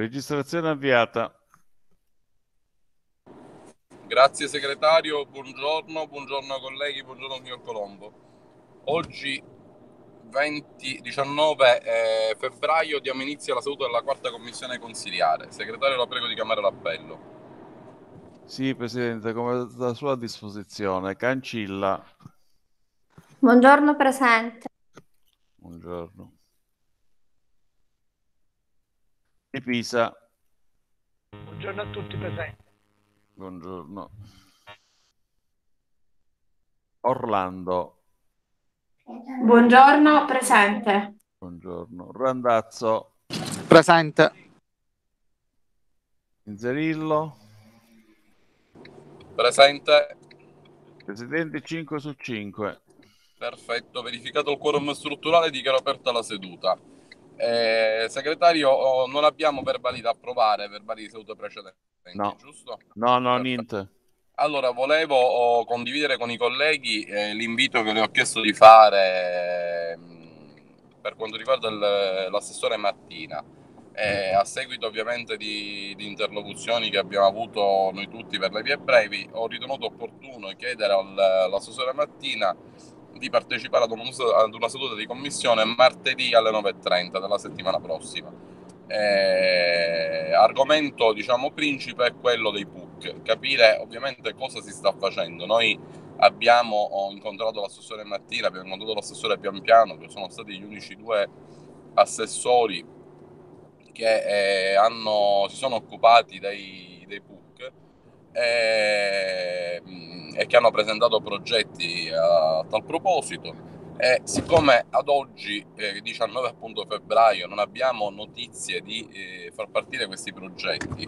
Registrazione avviata. Grazie segretario, buongiorno, buongiorno colleghi, buongiorno signor Colombo. Oggi 20, 19 eh, febbraio diamo inizio alla seduta della quarta commissione consiliare. Segretario la prego di chiamare l'appello. Sì, Presidente, come da sua disposizione. Cancilla. Buongiorno, presente. Buongiorno. di Pisa. Buongiorno a tutti presenti. Buongiorno. Orlando. Buongiorno, presente. Buongiorno. Randazzo. Presente. Inzerillo. Presente. Presidente 5 su 5. Perfetto, verificato il quorum strutturale dichiaro aperta la seduta. Eh, segretario, oh, non abbiamo verbali da approvare, verbali di seduta precedente, no. giusto? No, no, Perfetto. niente. Allora, volevo oh, condividere con i colleghi eh, l'invito che le ho chiesto di fare mm, per quanto riguarda il, l'assessore Mattina. Eh, mm. a seguito ovviamente di, di, interlocuzioni che abbiamo avuto noi tutti per le vie brevi, ho ritenuto opportuno chiedere al, all'assessore Martina di partecipare ad, un, ad una seduta di commissione martedì alle 9.30 della settimana prossima. Eh, argomento diciamo principe è quello dei PUC, capire ovviamente cosa si sta facendo. Noi abbiamo ho incontrato l'assessore Mattina, abbiamo incontrato l'assessore Pian Piano, che sono stati gli unici due assessori che eh, hanno, si sono occupati dei, dei PUC. Eh, e che hanno presentato progetti a tal proposito. E siccome ad oggi, eh, 19 appunto febbraio, non abbiamo notizie di eh, far partire questi progetti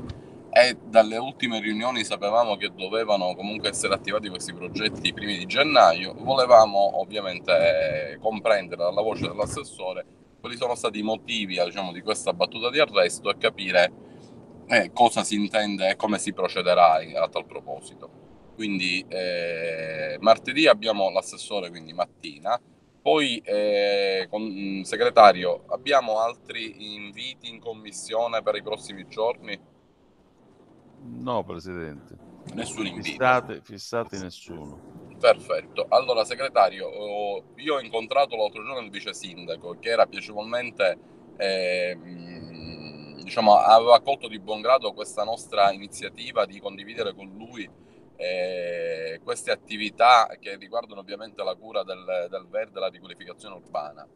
e dalle ultime riunioni sapevamo che dovevano comunque essere attivati questi progetti i primi di gennaio, volevamo ovviamente eh, comprendere dalla voce dell'assessore quali sono stati i motivi diciamo, di questa battuta di arresto e capire eh, cosa si intende e come si procederà a tal proposito quindi eh, martedì abbiamo l'assessore, quindi mattina, poi eh, con, mm, segretario, abbiamo altri inviti in commissione per i prossimi giorni? No, Presidente. Nessun invito. Fissate, fissate nessuno. Perfetto. Allora, segretario, io ho incontrato l'altro giorno il vice sindaco che era piacevolmente, eh, mm, diciamo, aveva accolto di buon grado questa nostra iniziativa di condividere con lui eh, queste attività che riguardano ovviamente la cura del, del verde e la riqualificazione urbana.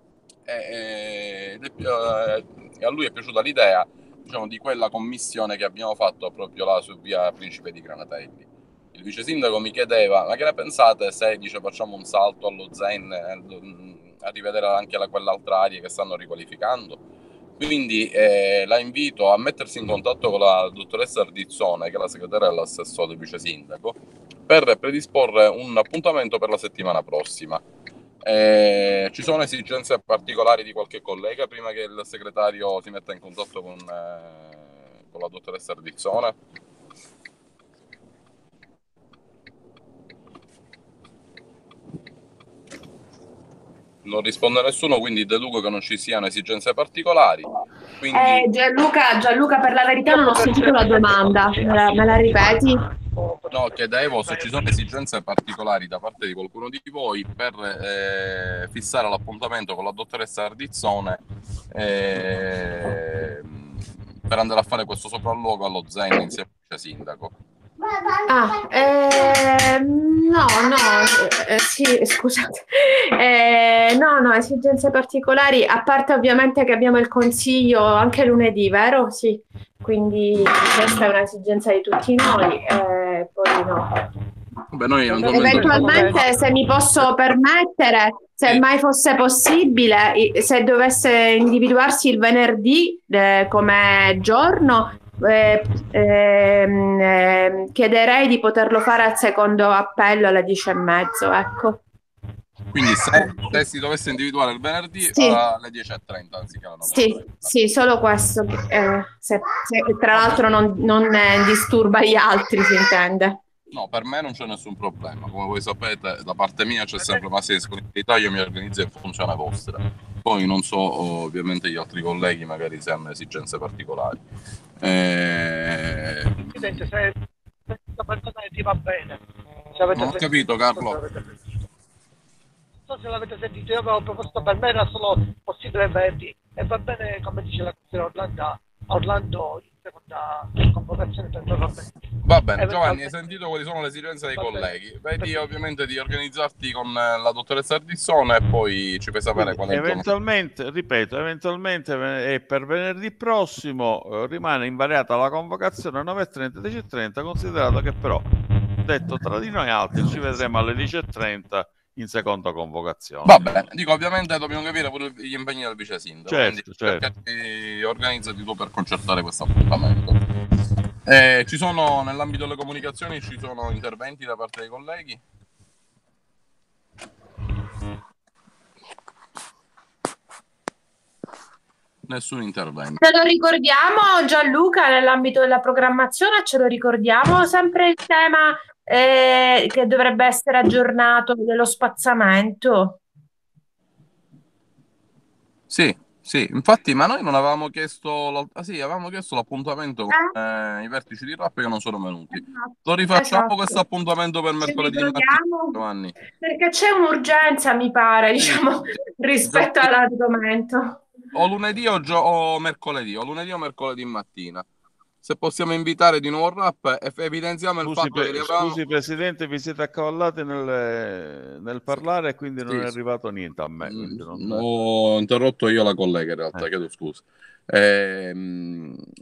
E, eh, e, eh, a lui è piaciuta l'idea diciamo, di quella commissione che abbiamo fatto proprio là su via Principe di Granatelli. Il vice sindaco mi chiedeva, ma che ne pensate se dice, facciamo un salto allo Zen, eh, mm, a rivedere anche la, quell'altra area che stanno riqualificando? Quindi eh, la invito a mettersi in contatto con la dottoressa Ardizzone, che è la segretaria dell'assessore del vice sindaco, per predisporre un appuntamento per la settimana prossima. Eh, ci sono esigenze particolari di qualche collega prima che il segretario si metta in contatto con, eh, con la dottoressa Ardizzone? non risponde nessuno, quindi deduco che non ci siano esigenze particolari. Quindi... Eh, Gianluca, Gianluca, per la verità non ho sentito la domanda, me la ripeti? No, chiedevo se ci sono esigenze particolari da parte di qualcuno di voi per eh, fissare l'appuntamento con la dottoressa Ardizzone eh, per andare a fare questo sopralluogo allo Zen insieme al sindaco. Ah, eh, no, no, eh, sì, scusate. Eh, no, no, esigenze particolari, a parte ovviamente che abbiamo il consiglio anche lunedì, vero? Sì, quindi questa è un'esigenza di tutti noi, eh, poi no. Beh, noi Eventualmente, se mi posso permettere, se mai fosse possibile, se dovesse individuarsi il venerdì eh, come giorno, eh, ehm, ehm, chiederei di poterlo fare al secondo appello alle 10 e mezzo, ecco. Quindi se, eh. se, si dovesse individuare il venerdì sì. alle 10 e 30 anziché alle 9.30. Sì, sì, solo questo, eh, se, se, tra l'altro non, non eh, disturba gli altri, si intende. No, per me non c'è nessun problema. Come voi sapete, da parte mia c'è sempre massima disponibilità, io mi organizzo in funzione vostra. Poi non so, ovviamente, gli altri colleghi magari se hanno esigenze particolari. Eh... Presidente, se questa persona ti va bene. Non ho capito, Carlo. Non so se l'avete sentito, io avevo proposto per me era solo possibile venerdì e va bene come dice la consigliera Orlando, Orlando ovviamente con la convocazione del Parlamento. Va bene, eh, Giovanni, hai sentito quali sono le esigenze dei colleghi. Vedi ovviamente di organizzarti con eh, la dottoressa Ardissone e poi ci fai sapere quando è. Eventualmente, intorno. ripeto, eventualmente è eh, per venerdì prossimo rimane invariata la convocazione alle 9.30 10.30, considerato che però detto tra di noi altri ci vedremo alle 10.30 in seconda convocazione. Vabbè, dico ovviamente dobbiamo capire pure gli impegni del vice sindaco. Certo, certo. Organizzati tu per concertare questo appuntamento. Eh, ci sono nell'ambito delle comunicazioni ci sono interventi da parte dei colleghi? Nessun intervento. Ce lo ricordiamo Gianluca nell'ambito della programmazione, ce lo ricordiamo sempre il tema eh, che dovrebbe essere aggiornato nello spazzamento. Sì, sì, infatti, ma noi non avevamo chiesto, ah, sì, avevamo chiesto l'appuntamento con eh? eh, i vertici di rap che non sono venuti. Esatto. Lo rifacciamo esatto. questo appuntamento per mercoledì mattina, Perché c'è un'urgenza, mi pare, diciamo, rispetto all'argomento. O lunedì o, gio- o mercoledì, o lunedì o mercoledì mattina se possiamo invitare di nuovo il Rap, evidenziamo scusi, il fatto pre- che avevamo... Scusi Presidente, vi siete accavallati nel, nel parlare e quindi non sì, è arrivato niente a me. Non... Mm, ho interrotto io la collega in realtà, eh. chiedo scusa. Eh,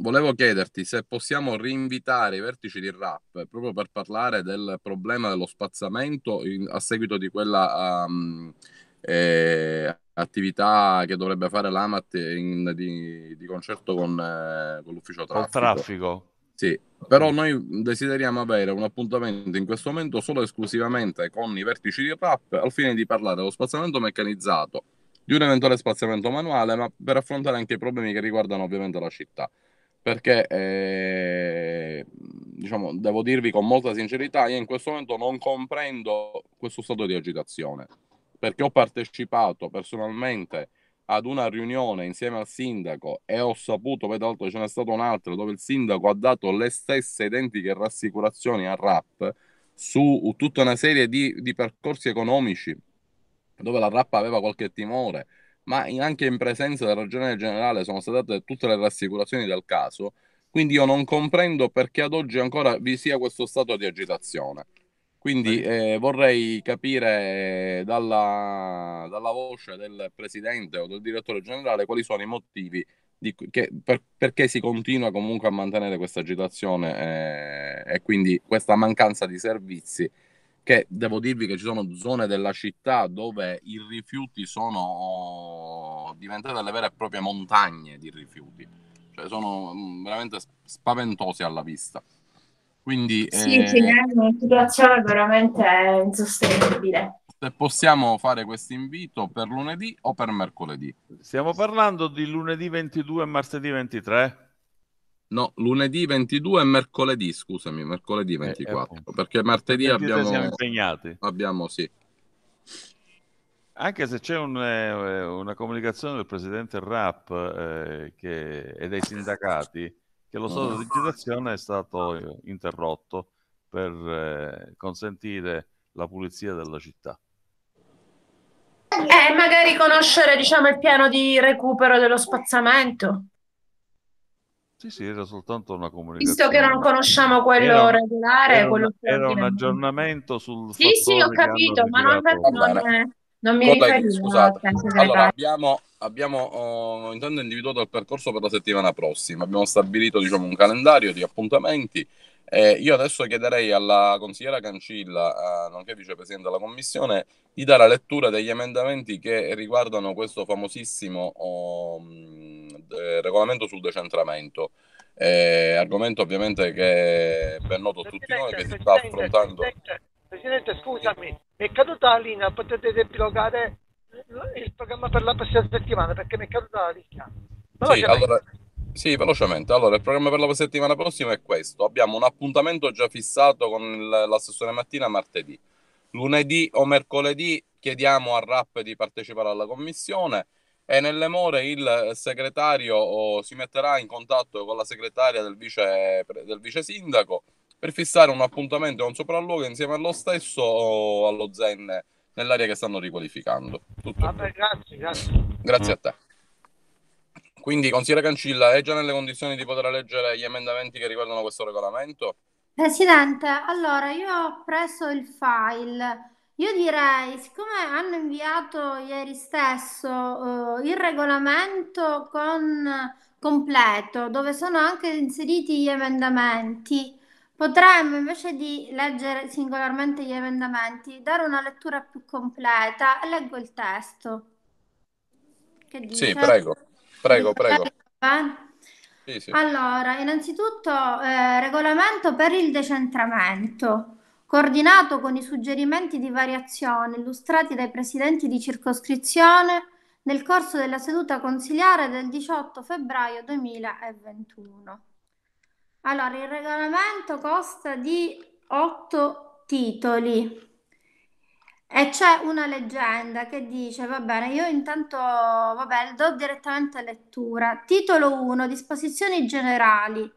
volevo chiederti se possiamo rinvitare i vertici di RAP proprio per parlare del problema dello spazzamento in, a seguito di quella... Um, eh, attività che dovrebbe fare l'AMAT in, di, di, concerto con, eh, con l'ufficio traffico. Con traffico. Sì, però noi desideriamo avere un appuntamento in questo momento solo e esclusivamente con i vertici di RAP al fine di parlare dello spazzamento meccanizzato, di un eventuale spazzamento manuale, ma per affrontare anche i problemi che riguardano ovviamente la città. Perché, eh, diciamo, devo dirvi con molta sincerità, io in questo momento non comprendo questo stato di agitazione perché ho partecipato personalmente ad una riunione insieme al sindaco e ho saputo, poi tra l'altro ce n'è stata un'altra dove il sindaco ha dato le stesse identiche rassicurazioni a RAP su tutta una serie di, di percorsi economici dove la RAP aveva qualche timore, ma in, anche in presenza della ragione generale sono state date tutte le rassicurazioni del caso, quindi io non comprendo perché ad oggi ancora vi sia questo stato di agitazione. Quindi eh, vorrei capire dalla, dalla, voce del presidente o del direttore generale quali sono i motivi di, che, per, perché si continua comunque a mantenere questa agitazione eh, e quindi questa mancanza di servizi che devo dirvi che ci sono zone della città dove i rifiuti sono diventate delle vere e proprie montagne di rifiuti, cioè sono mm, veramente spaventosi alla vista. Quindi, sì, eh, sì, eh, la situazione è veramente insostenibile. Se possiamo fare questo invito per lunedì o per mercoledì? Stiamo parlando di lunedì 22 e martedì 23? No, lunedì 22 e mercoledì, scusami, mercoledì 24, eh, eh perché martedì abbiamo... Siamo impegnati. Abbiamo, sì. Anche se c'è un, eh, una comunicazione del presidente RAP eh, che, e dei sindacati che lo stato di digitazione è stato eh, interrotto per eh, consentire la pulizia della città. E eh, magari conoscere diciamo, il piano di recupero dello spazzamento. Sì, sì, era soltanto una comunicazione. Visto che non conosciamo quello era, regolare, era, quello era un aggiornamento sul... Sì, sì, ho capito, ma non, non è... Non mi Rota, scusate. Allora, abbiamo, abbiamo oh, intanto individuato il percorso per la settimana prossima, abbiamo stabilito diciamo, un calendario di appuntamenti. Eh, io adesso chiederei alla consigliera Cancilla, eh, nonché vicepresidente della Commissione, di dare lettura degli emendamenti che riguardano questo famosissimo oh, mh, mm, regolamento sul decentramento. Eh, argomento ovviamente che è ben noto a tutti noi, che si sta affrontando. Presidente, scusami, mi è caduta la linea, potete riepilogare il programma per la prossima settimana perché mi è caduta la linea. Sì, allora, sì, velocemente. Allora, il programma per la settimana prossima è questo. Abbiamo un appuntamento già fissato con l'assessore mattina martedì. Lunedì o mercoledì chiediamo a RAP di partecipare alla commissione e nelle more il segretario oh, si metterà in contatto con la segretaria del vice, del vice sindaco per fissare un appuntamento e un sopralluogo insieme allo stesso o oh, allo Zen nell'area che stanno riqualificando. Tutto Vabbè, grazie, grazie. Grazie a mm. te. Quindi, consigliere Cancilla, è già nelle condizioni di poter leggere gli emendamenti che riguardano questo regolamento? Presidente, allora io ho preso il file. Io direi, siccome hanno inviato ieri stesso eh, il regolamento con completo, dove sono anche inseriti gli emendamenti, Potremmo invece di leggere singolarmente gli emendamenti, dare una lettura più completa. Leggo il testo. Che dice? Sì, prego, prego, prego. Eh? Allora, innanzitutto eh, regolamento per il decentramento, coordinato con i suggerimenti di variazione illustrati dai presidenti di circoscrizione nel corso della seduta consiliare del 18 febbraio 2021. Allora, il regolamento consta di otto titoli e c'è una leggenda che dice, va bene, io intanto, va bene, do direttamente lettura. Titolo 1, disposizioni generali.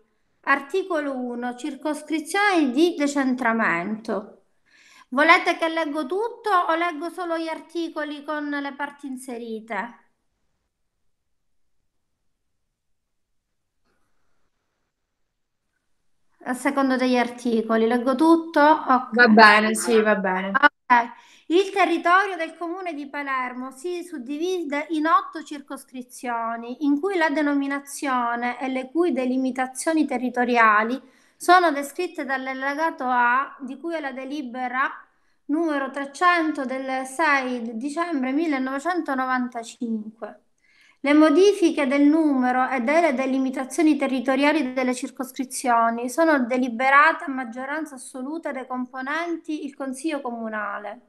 Articolo 1, circoscrizioni di decentramento. Volete che leggo tutto o leggo solo gli articoli con le parti inserite? a secondo degli articoli. Leggo tutto? Okay. Va bene, sì, va bene. Okay. Il territorio del comune di Palermo si suddivide in otto circoscrizioni, in cui la denominazione e le cui delimitazioni territoriali sono descritte dall'allegato A, di cui è la delibera numero 300 del 6 dicembre 1995. Le modifiche del numero e delle delimitazioni territoriali delle circoscrizioni sono deliberate a maggioranza assoluta dei componenti il Consiglio Comunale.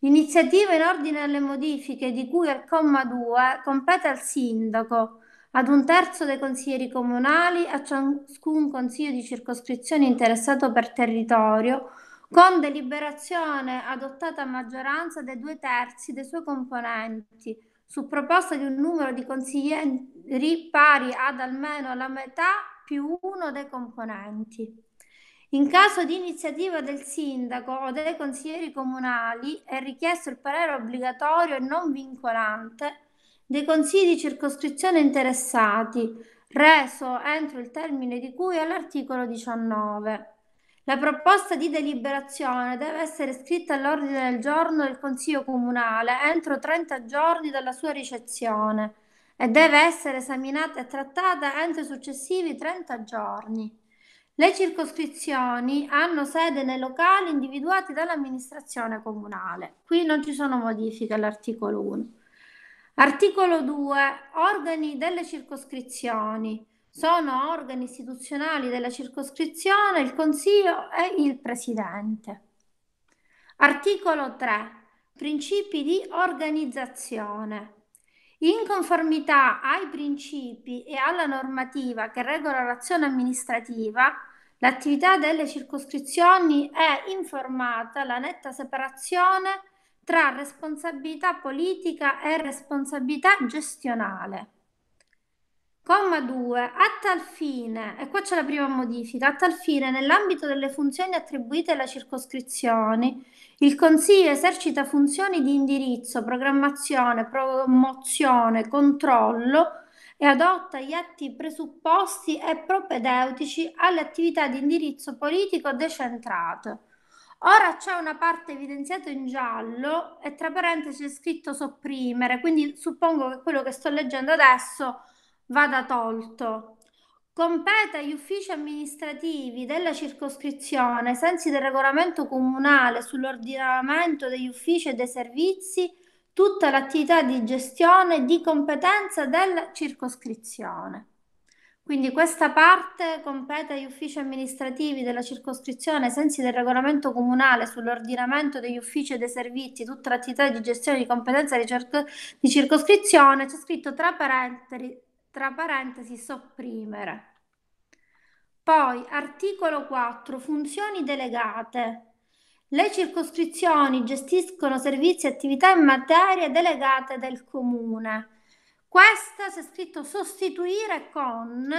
L'iniziativa in ordine alle modifiche di cui al comma 2 compete al Sindaco, ad un terzo dei consiglieri comunali, a ciascun consiglio di circoscrizione interessato per territorio, con deliberazione adottata a maggioranza dei due terzi dei suoi componenti su proposta di un numero di consiglieri pari ad almeno la metà più uno dei componenti. In caso di iniziativa del sindaco o dei consiglieri comunali è richiesto il parere obbligatorio e non vincolante dei consigli di circoscrizione interessati, reso entro il termine di cui all'articolo 19. La proposta di deliberazione deve essere scritta all'ordine del giorno del Consiglio Comunale entro 30 giorni dalla sua ricezione e deve essere esaminata e trattata entro i successivi 30 giorni. Le circoscrizioni hanno sede nei locali individuati dall'amministrazione comunale. Qui non ci sono modifiche all'articolo 1. Articolo 2. Organi delle circoscrizioni. Sono organi istituzionali della circoscrizione il Consiglio e il Presidente. Articolo 3. Principi di organizzazione. In conformità ai principi e alla normativa che regola l'azione amministrativa, l'attività delle circoscrizioni è informata la netta separazione tra responsabilità politica e responsabilità gestionale. Comma 2. A tal fine, e qua c'è la prima modifica, a tal fine, nell'ambito delle funzioni attribuite alla circoscrizione, il Consiglio esercita funzioni di indirizzo, programmazione, promozione, controllo e adotta gli atti presupposti e propedeutici alle attività di indirizzo politico decentrato. Ora c'è una parte evidenziata in giallo e tra parentesi è scritto sopprimere, quindi suppongo che quello che sto leggendo adesso vada tolto. Compete agli uffici amministrativi della circoscrizione, ai sensi del regolamento comunale sull'ordinamento degli uffici e dei servizi, tutta l'attività di gestione di competenza della circoscrizione. Quindi questa parte compete agli uffici amministrativi della circoscrizione ai sensi del regolamento comunale sull'ordinamento degli uffici e dei servizi, tutta l'attività di gestione di competenza di, circoscrizione, c'è scritto tra parentesi, tra parentesi sopprimere. Poi articolo 4, funzioni delegate. Le circoscrizioni gestiscono servizi e attività in materie delegate del comune. Questa si è scritto sostituire con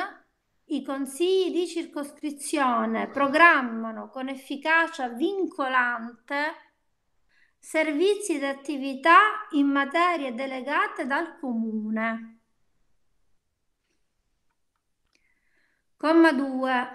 i consigli di circoscrizione programmano con efficacia vincolante servizi ed attività in materie delegate dal comune. Comma 2.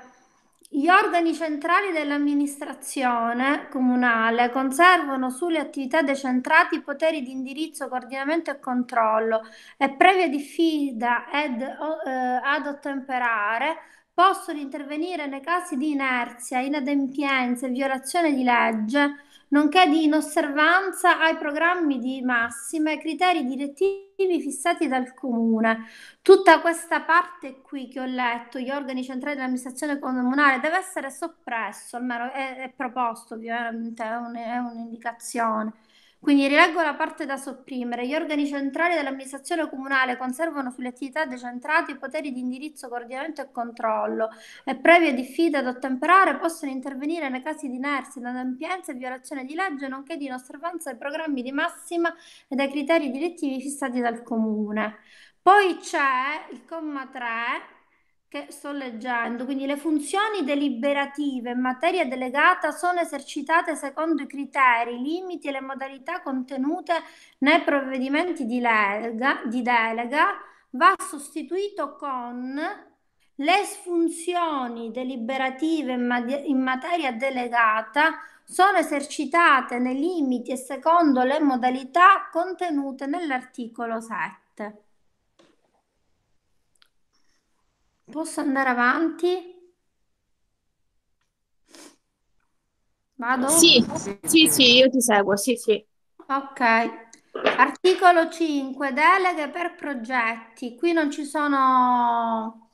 Gli organi centrali dell'amministrazione comunale conservano sulle attività decentrate i poteri di indirizzo, coordinamento e controllo e previa diffida ed, eh, ad ottemperare possono intervenire nei casi di inerzia, inadempienza e violazione di legge nonché di inosservanza ai programmi di massima e criteri direttivi fissati dal comune. Tutta questa parte qui che ho letto, gli organi centrali dell'amministrazione comunale, deve essere soppresso, almeno è, è proposto, ovviamente è, un, è un'indicazione. Quindi rileggo la parte da sopprimere. Gli organi centrali dell'amministrazione comunale conservano sulle attività decentrate i poteri di indirizzo, coordinamento e controllo e previa diffida da ottemperare possono intervenire nei casi di inerzia, inadempienza e violazione di legge, nonché di inosservanza dei programmi di massima e dai criteri direttivi fissati dal comune. Poi c'è il comma 3 che sto leggendo, quindi le funzioni deliberative in materia delegata sono esercitate secondo i criteri, i limiti e le modalità contenute nei provvedimenti di, lega, di delega, va sostituito con le funzioni deliberative in, in materia delegata sono esercitate nei limiti e secondo le modalità contenute nell'articolo 7. Posso andare avanti? Vado? Sì, sì, io ti seguo, sì, sì. Ok. Articolo 5, deleghe per progetti. Qui non ci sono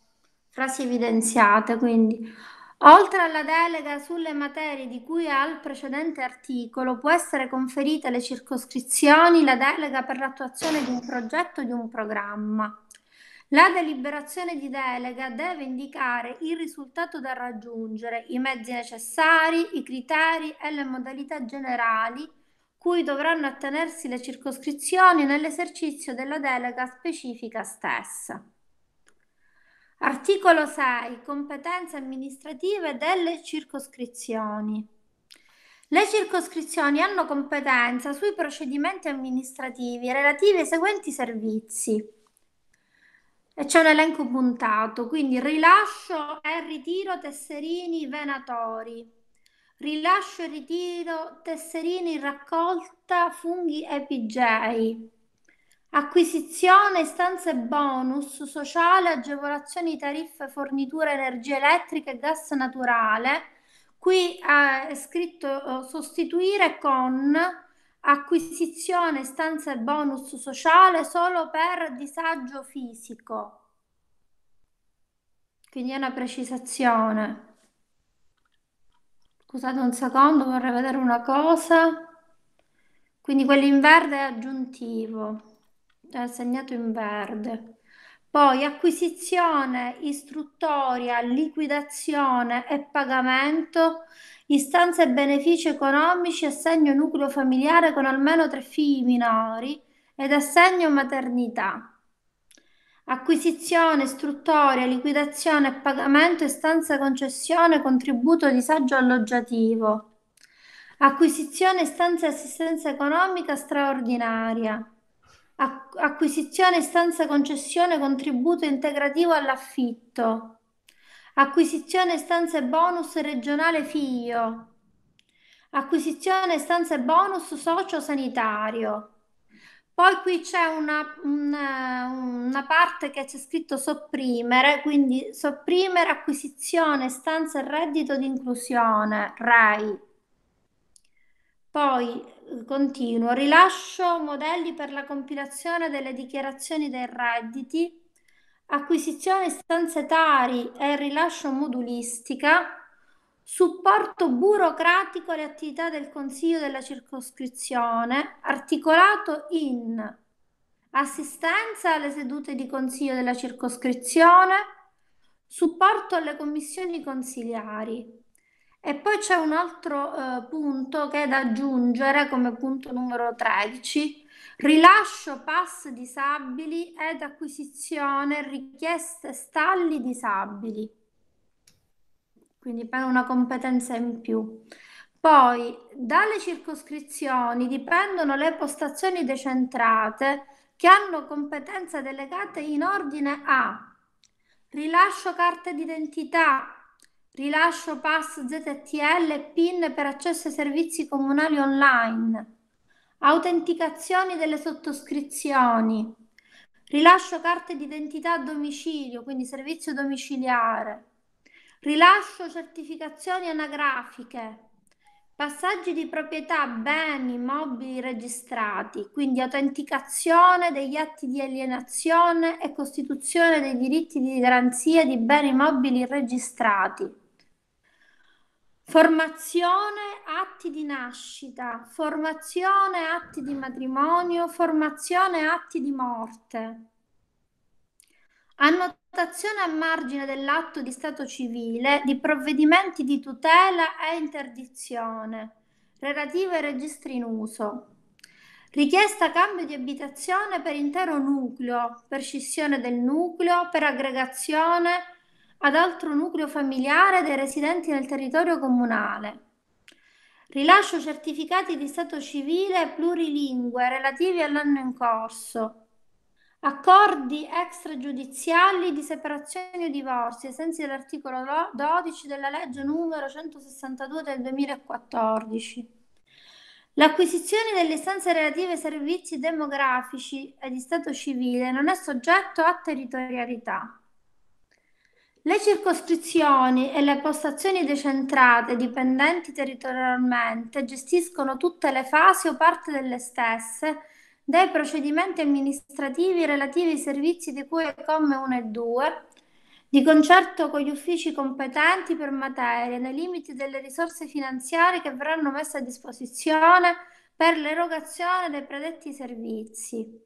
frasi evidenziate, quindi oltre alla delega sulle materie di cui al precedente articolo può essere conferita alle circoscrizioni la delega per l'attuazione di un progetto o di un programma. La deliberazione di delega deve indicare il risultato da raggiungere, i mezzi necessari, i criteri e le modalità generali cui dovranno attenersi le circoscrizioni nell'esercizio della delega specifica stessa. Articolo 6. Competenze amministrative delle circoscrizioni. Le circoscrizioni hanno competenza sui procedimenti amministrativi relativi ai seguenti servizi e c'è un elenco puntato, quindi rilascio e ritiro tesserini venatori, rilascio e ritiro tesserini raccolta funghi epigei, acquisizione stanze bonus sociale, agevolazioni tariffe, forniture, energia elettrica e gas naturale. Qui eh, è scritto eh, sostituire con acquisizione stanza e bonus sociale solo per disagio fisico. Quindi è una precisazione. Scusate un secondo, vorrei vedere una cosa. Quindi quello in verde è aggiuntivo, è segnato in verde. Poi acquisizione, istruttoria, liquidazione e pagamento, istanze e benefici economici, assegno nucleo familiare con almeno tre figli minori ed assegno maternità. Acquisizione, istruttoria, liquidazione, e pagamento, istanza concessione, contributo disagio alloggiativo. Acquisizione, istanza e assistenza economica straordinaria acquisizione stanza concessione contributo integrativo all'affitto, acquisizione stanze bonus regionale figlio, acquisizione stanze bonus socio-sanitario. Poi qui c'è una, una, una, parte che c'è scritto sopprimere, quindi sopprimere acquisizione stanze reddito di inclusione, RAI. Poi eh, continuo, rilascio modelli per la compilazione delle dichiarazioni dei redditi, acquisizione stanze tari e rilascio modulistica, supporto burocratico alle attività del Consiglio della circoscrizione, articolato in assistenza alle sedute di Consiglio della circoscrizione, supporto alle commissioni consigliari. E poi c'è un altro eh, punto che è da aggiungere come punto numero 13, rilascio pass disabili ed acquisizione richieste stalli disabili. Quindi per una competenza in più. Poi dalle circoscrizioni dipendono le postazioni decentrate che hanno competenze delegate in ordine a rilascio carte d'identità rilascio pass ZTL e PIN per accesso ai servizi comunali online, autenticazioni delle sottoscrizioni, rilascio carte d'identità a domicilio, quindi servizio domiciliare, rilascio certificazioni anagrafiche, passaggi di proprietà beni mobili registrati, quindi autenticazione degli atti di alienazione e costituzione dei diritti di garanzia di beni mobili registrati Formazione atti di nascita, formazione atti di matrimonio, formazione atti di morte. Annotazione a margine dell'atto di stato civile di provvedimenti di tutela e interdizione, relative ai registri in uso. Richiesta cambio di abitazione per intero nucleo, per scissione del nucleo, per aggregazione, ad altro nucleo familiare dei residenti nel territorio comunale. Rilascio certificati di stato civile plurilingue relativi all'anno in corso. Accordi extragiudiziali di separazione o divorzio, ai sensi dell'articolo 12 della legge numero 162 del 2014. L'acquisizione delle istanze relative ai servizi demografici e di stato civile non è soggetto a territorialità. Le circoscrizioni e le postazioni decentrate dipendenti territorialmente gestiscono tutte le fasi o parte delle stesse dei procedimenti amministrativi relativi ai servizi di cui ai commi 1 e 2, di concerto con gli uffici competenti per materia, nei limiti delle risorse finanziarie che verranno messe a disposizione per l'erogazione dei predetti servizi.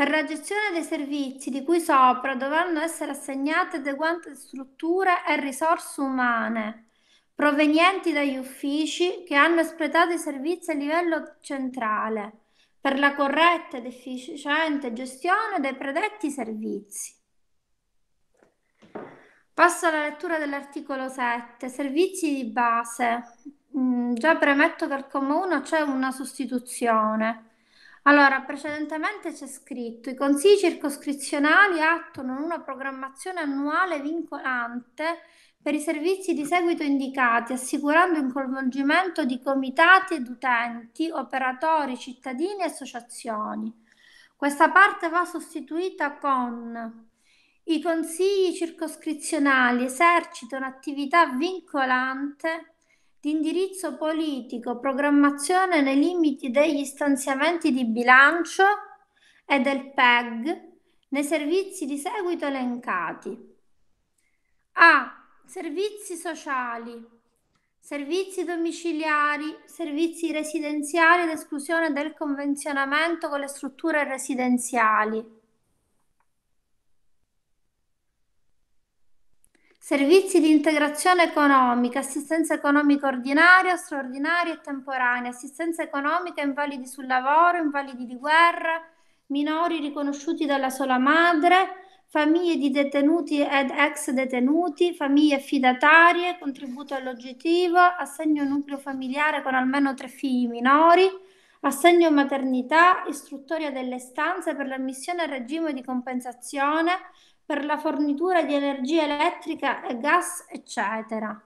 Per la gestione dei servizi di cui sopra dovranno essere assegnate adeguate strutture e risorse umane provenienti dagli uffici che hanno espletato i servizi a livello centrale per la corretta ed efficiente gestione dei predetti servizi. Passo alla lettura dell'articolo 7, servizi di base. Mm, già premetto che al comma 1 c'è una sostituzione. Allora, precedentemente c'è scritto: i consigli circoscrizionali attuano una programmazione annuale vincolante per i servizi di seguito indicati, assicurando il coinvolgimento di comitati ed utenti, operatori, cittadini e associazioni. Questa parte va sostituita con i consigli circoscrizionali esercitano attività vincolante di indirizzo politico, programmazione nei limiti degli stanziamenti di bilancio e del PEG nei servizi di seguito elencati. A. Servizi sociali, servizi domiciliari, servizi residenziali ed esclusione del convenzionamento con le strutture residenziali. Servizi di integrazione economica, assistenza economica ordinaria, straordinaria e temporanea, assistenza economica invalidi sul lavoro, invalidi di guerra, minori riconosciuti dalla sola madre, famiglie di detenuti ed ex detenuti, famiglie affidatarie, contributo alloggettivo, assegno nucleo familiare con almeno tre figli minori, assegno maternità, istruttoria delle stanze per l'ammissione al regime di compensazione, per la fornitura di energia elettrica e gas, eccetera.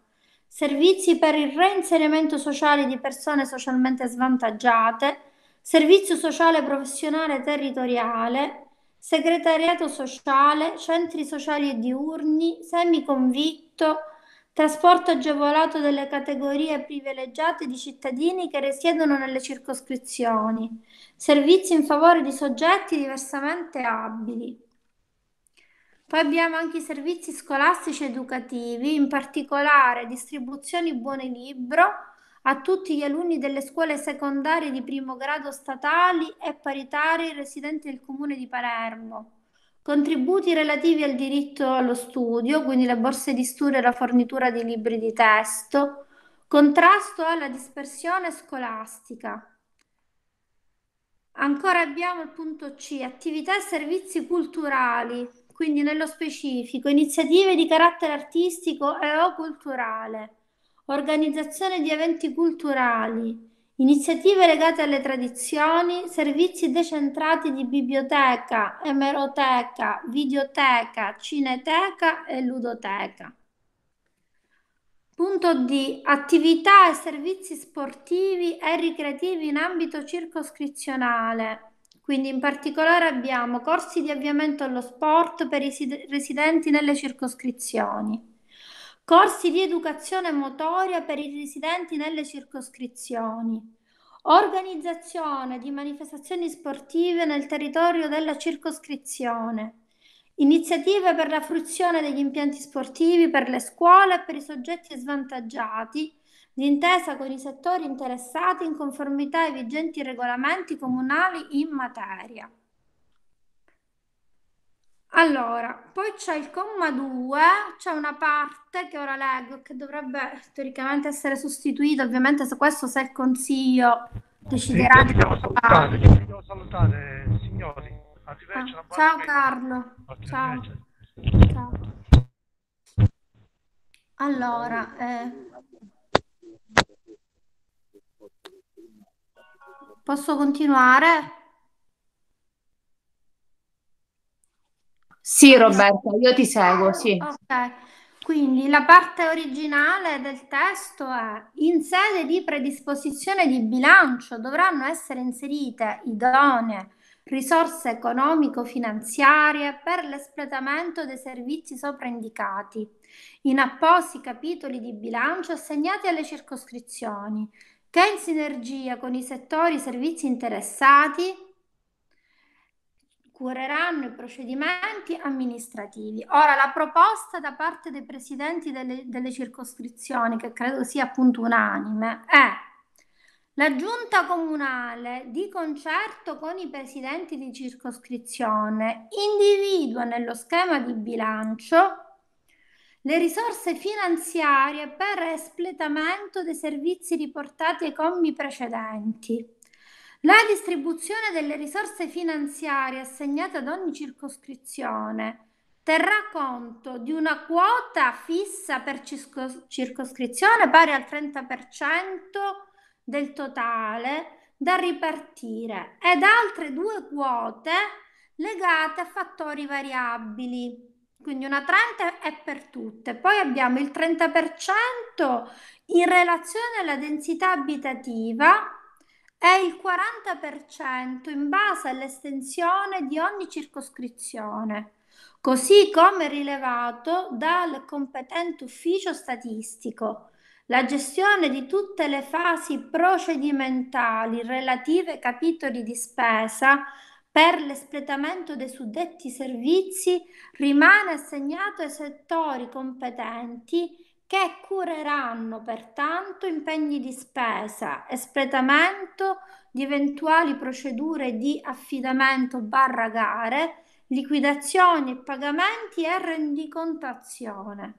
Servizi per il reinserimento sociale di persone socialmente svantaggiate, servizio sociale professionale territoriale, segretariato sociale, centri sociali e diurni, semiconvitto, trasporto agevolato delle categorie privilegiate di cittadini che risiedono nelle circoscrizioni, servizi in favore di soggetti diversamente abili. Poi abbiamo anche i servizi scolastici ed educativi, in particolare distribuzioni buone libro a tutti gli alunni delle scuole secondarie di primo grado statali e paritari residenti nel comune di Palermo. Contributi relativi al diritto allo studio, quindi le borse di studio e la fornitura di libri di testo. Contrasto alla dispersione scolastica. Ancora abbiamo il punto C, attività e servizi culturali quindi nello specifico iniziative di carattere artistico e o culturale, organizzazione di eventi culturali, iniziative legate alle tradizioni, servizi decentrati di biblioteca, emeroteca, videoteca, cineteca e ludoteca. Punto D. Attività e servizi sportivi e ricreativi in ambito circoscrizionale. Quindi in particolare abbiamo corsi di avviamento allo sport per i residenti nelle circoscrizioni, corsi di educazione motoria per i residenti nelle circoscrizioni, organizzazione di manifestazioni sportive nel territorio della circoscrizione, iniziative per la fruizione degli impianti sportivi per le scuole e per i soggetti svantaggiati d'intesa con i settori interessati in conformità ai vigenti regolamenti comunali in materia. Allora, poi c'è il comma 2, c'è una parte che ora leggo, che dovrebbe teoricamente essere sostituita, ovviamente se questo se il Consiglio deciderà sì, di... Devo salutare, devo salutare signori. Arrivederci. Ah, ciao Carlo. Ciao. ciao. Allora, eh, Posso continuare? Sì, Roberta, io ti seguo, sì. Ah, ok, quindi la parte originale del testo è in sede di predisposizione di bilancio dovranno essere inserite idonee risorse economico-finanziarie per l'espletamento dei servizi sopraindicati in appositi capitoli di bilancio assegnati alle circoscrizioni che in sinergia con i settori e i servizi interessati cureranno i procedimenti amministrativi. Ora, la proposta da parte dei presidenti delle, delle circoscrizioni, che credo sia appunto unanime, è la giunta comunale, di concerto con i presidenti di circoscrizione, individua nello schema di bilancio le risorse finanziarie per espletamento dei servizi riportati ai commi precedenti. La distribuzione delle risorse finanziarie assegnate ad ogni circoscrizione terrà conto di una quota fissa per circoscrizione pari al 30% del totale da ripartire ed altre due quote legate a fattori variabili quindi una 30 è per tutte. Poi abbiamo il 30% in relazione alla densità abitativa e il 40% in base all'estensione di ogni circoscrizione, così come rilevato dal competente ufficio statistico. La gestione di tutte le fasi procedimentali relative ai capitoli di spesa per l'espletamento dei suddetti servizi rimane assegnato ai settori competenti che cureranno pertanto impegni di spesa, espletamento di eventuali procedure di affidamento barra gare, liquidazioni, e pagamenti e rendicontazione.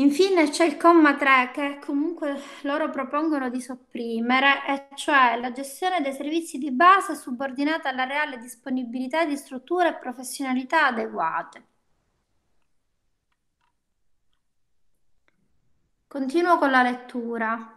Infine c'è il comma 3 che comunque loro propongono di sopprimere, e cioè la gestione dei servizi di base subordinata alla reale disponibilità di strutture e professionalità adeguate. Continuo con la lettura.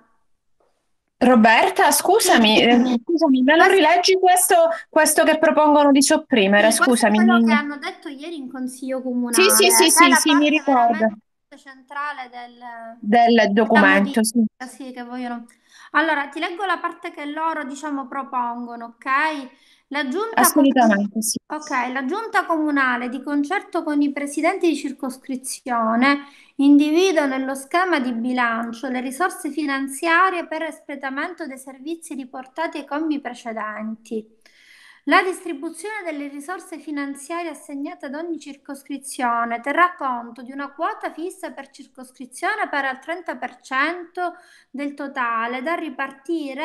Roberta, scusami, eh, scusami, me lo rileggi questo, questo che propongono di sopprimere? Scusami. Sì, è Quello che hanno detto ieri in consiglio comunale. Sì, sì, sì, eh, sì, sì mi ricordo. Veramente centrale del, del documento, sì. Sì, che vogliono. Allora, ti leggo la parte che loro, diciamo, propongono, ok? La giunta, Assolutamente, sì. Ok, la giunta comunale, di concerto con i presidenti di circoscrizione, individua nello schema di bilancio le risorse finanziarie per espletamento dei servizi riportati ai combi precedenti. La distribuzione delle risorse finanziarie assegnate ad ogni circoscrizione terrà conto di una quota fissa per circoscrizione pari al 30% del totale da ripartire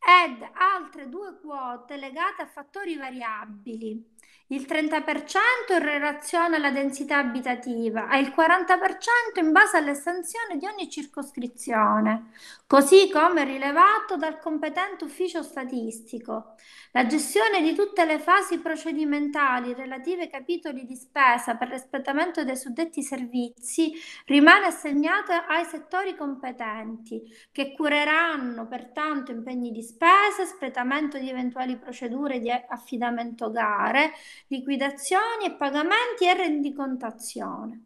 ed altre due quote legate a fattori variabili il 30% in relazione alla densità abitativa e il 40% in base all'estensione di ogni circoscrizione, così come rilevato dal competente ufficio statistico. La gestione di tutte le fasi procedimentali relative ai capitoli di spesa per l'espletamento dei suddetti servizi rimane assegnata ai settori competenti, che cureranno pertanto impegni di spesa, espletamento di eventuali procedure di affidamento gare, liquidazioni e pagamenti e rendicontazione.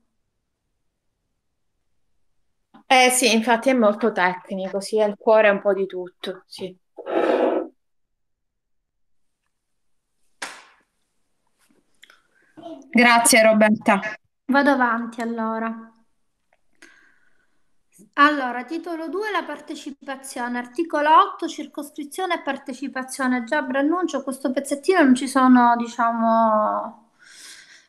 Eh sì, infatti è molto tecnico, sì, è il cuore un po' di tutto, sì. Grazie Roberta. Vado avanti allora. Allora, titolo 2, la partecipazione, articolo 8, circoscrizione e partecipazione. Già preannuncio, questo pezzettino non ci sono, diciamo,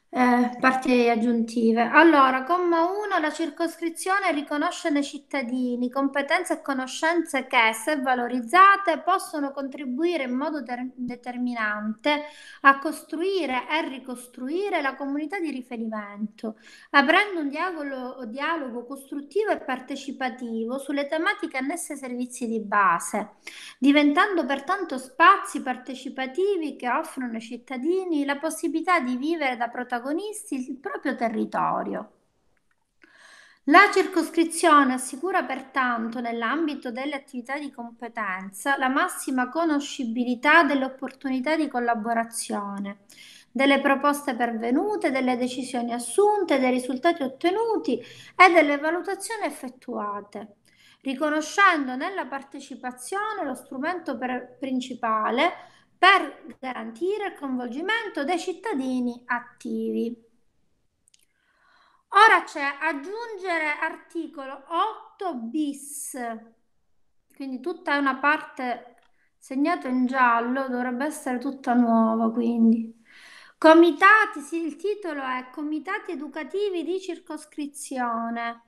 eh, parti aggiuntive. Allora, comma 1, la circoscrizione riconosce nei cittadini competenze e conoscenze che, se valorizzate, possono contribuire in modo determinante a costruire e ricostruire la comunità di riferimento, aprendo un dialogo, dialogo costruttivo e partecipativo sulle tematiche annesse ai servizi di base, diventando pertanto spazi partecipativi che offrono ai cittadini la possibilità di vivere da protagonisti protagonisti il proprio territorio. La circoscrizione assicura pertanto, nell'ambito delle attività di competenza, la massima conoscibilità delle opportunità di collaborazione, delle proposte pervenute, delle decisioni assunte, dei risultati ottenuti e delle valutazioni effettuate, riconoscendo nella partecipazione lo strumento per- principale per garantire il coinvolgimento dei cittadini attivi. Ora c'è aggiungere articolo 8 bis, quindi tutta una parte segnata in giallo, dovrebbe essere tutta nuova quindi. Comitati, sì, il titolo è Comitati educativi di circoscrizione.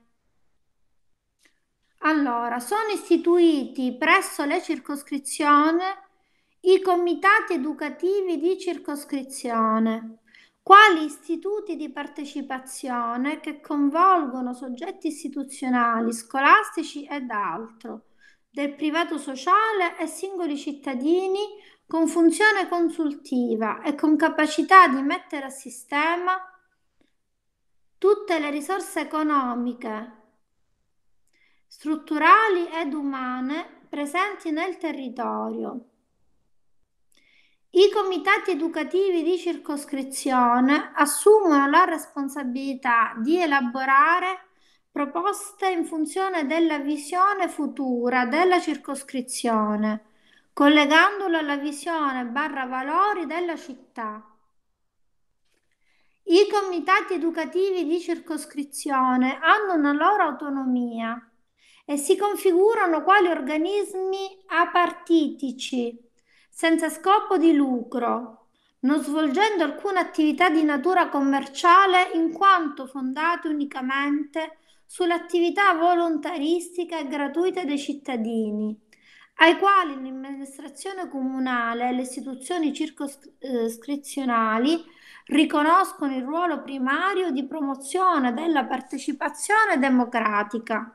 Allora, sono istituiti presso le circoscrizioni i comitati educativi di circoscrizione, quali istituti di partecipazione che coinvolgono soggetti istituzionali, scolastici ed altro, del privato sociale e singoli cittadini con funzione consultiva e con capacità di mettere a sistema tutte le risorse economiche, strutturali ed umane presenti nel territorio i comitati educativi di circoscrizione assumono la responsabilità di elaborare proposte in funzione della visione futura della circoscrizione, collegandola alla visione barra valori della città. I comitati educativi di circoscrizione hanno una loro autonomia e si configurano quali organismi apartitici senza scopo di lucro, non svolgendo alcuna attività di natura commerciale in quanto fondate unicamente sull'attività volontaristica e gratuita dei cittadini, ai quali l'amministrazione comunale e le istituzioni circoscrizionali eh, riconoscono il ruolo primario di promozione della partecipazione democratica.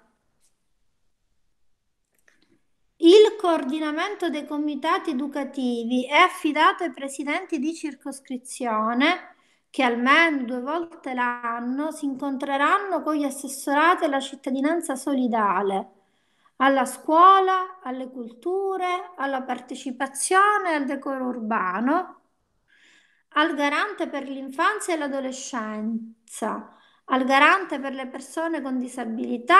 Il coordinamento dei comitati educativi è affidato ai presidenti di circoscrizione che almeno due volte l'anno si incontreranno con gli assessorati alla cittadinanza solidale, alla scuola, alle culture, alla partecipazione al decoro urbano, al garante per l'infanzia e l'adolescenza, al garante per le persone con disabilità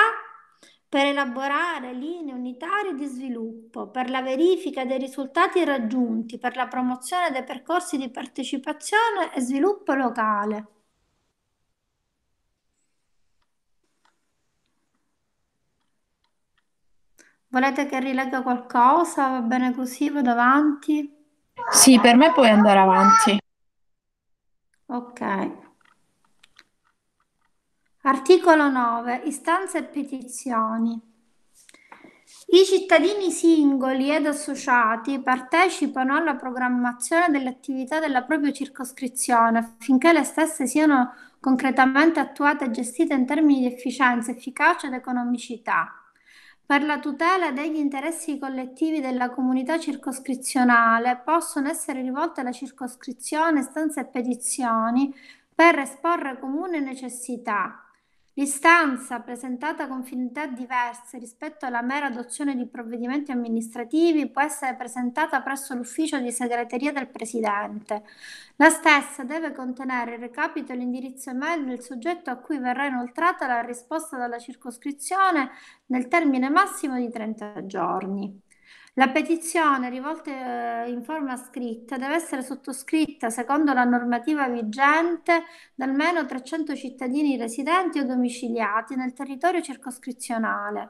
per elaborare linee unitarie di sviluppo, per la verifica dei risultati raggiunti, per la promozione dei percorsi di partecipazione e sviluppo locale. Volete che rilegga qualcosa? Va bene così, vado avanti. Sì, per me puoi andare avanti. Ok. Articolo 9. Istanze e petizioni. I cittadini singoli ed associati partecipano alla programmazione delle attività della propria circoscrizione affinché le stesse siano concretamente attuate e gestite in termini di efficienza, efficacia ed economicità. Per la tutela degli interessi collettivi della comunità circoscrizionale possono essere rivolte alla circoscrizione istanze e petizioni per esporre comune necessità, L'istanza, presentata con finalità diverse rispetto alla mera adozione di provvedimenti amministrativi, può essere presentata presso l'ufficio di segreteria del Presidente. La stessa deve contenere il recapito e l'indirizzo email del soggetto a cui verrà inoltrata la risposta dalla circoscrizione nel termine massimo di 30 giorni. La petizione rivolta eh, in forma scritta deve essere sottoscritta secondo la normativa vigente da almeno 300 cittadini residenti o domiciliati nel territorio circoscrizionale.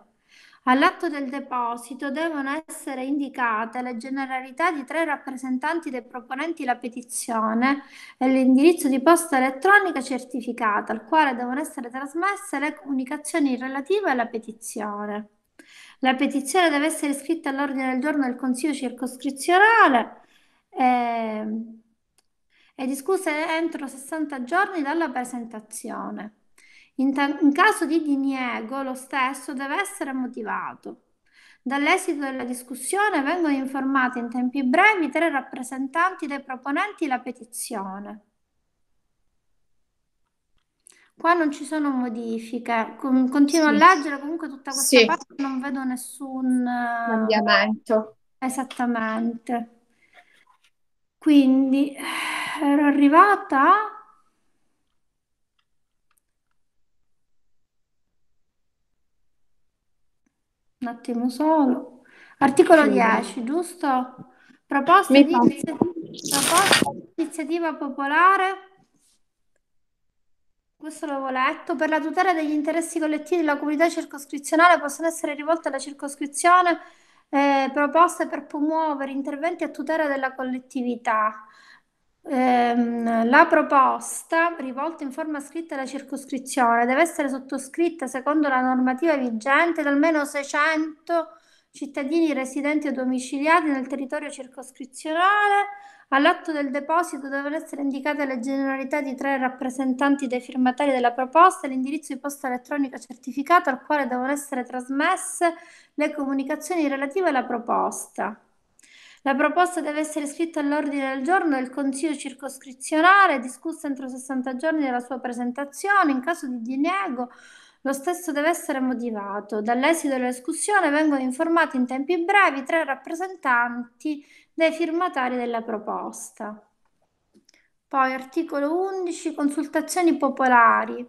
All'atto del deposito devono essere indicate le generalità di tre rappresentanti dei proponenti la petizione e l'indirizzo di posta elettronica certificata, al quale devono essere trasmesse le comunicazioni relative alla petizione. La petizione deve essere iscritta all'ordine del giorno del Consiglio circoscrizionale e, ehm, e discussa entro 60 giorni dalla presentazione. In, ta- in caso di diniego, lo stesso deve essere motivato. Dall'esito della discussione vengono informati in tempi brevi tre rappresentanti dei proponenti la petizione. Qua non ci sono modifiche, con- continuo a leggere comunque tutta questa sì, parte, non vedo nessun... Eh, cambiamento. Esattamente. Quindi ero arrivata... Un attimo solo. Articolo Sì, 10, giusto? Proposta di iniziativa, proposte di iniziativa popolare questo l'avevo letto, per la tutela degli interessi collettivi della comunità circoscrizionale possono essere rivolte alla circoscrizione eh, proposte per promuovere interventi a tutela della collettività. Eh, la proposta rivolta in forma scritta alla circoscrizione deve essere sottoscritta secondo la normativa vigente da almeno 600 cittadini residenti o domiciliati nel territorio circoscrizionale All'atto del deposito devono essere indicate le generalità di tre rappresentanti dei firmatari della proposta e l'indirizzo di posta elettronica certificato al quale devono essere trasmesse le comunicazioni relative alla proposta. La proposta deve essere iscritta all'ordine del giorno del Consiglio circoscrizionale, discussa entro 60 giorni dalla sua presentazione. In caso di diniego, lo stesso deve essere motivato. Dall'esito della discussione vengono informati in tempi brevi tre rappresentanti dai firmatari della proposta. Poi articolo 11, consultazioni popolari.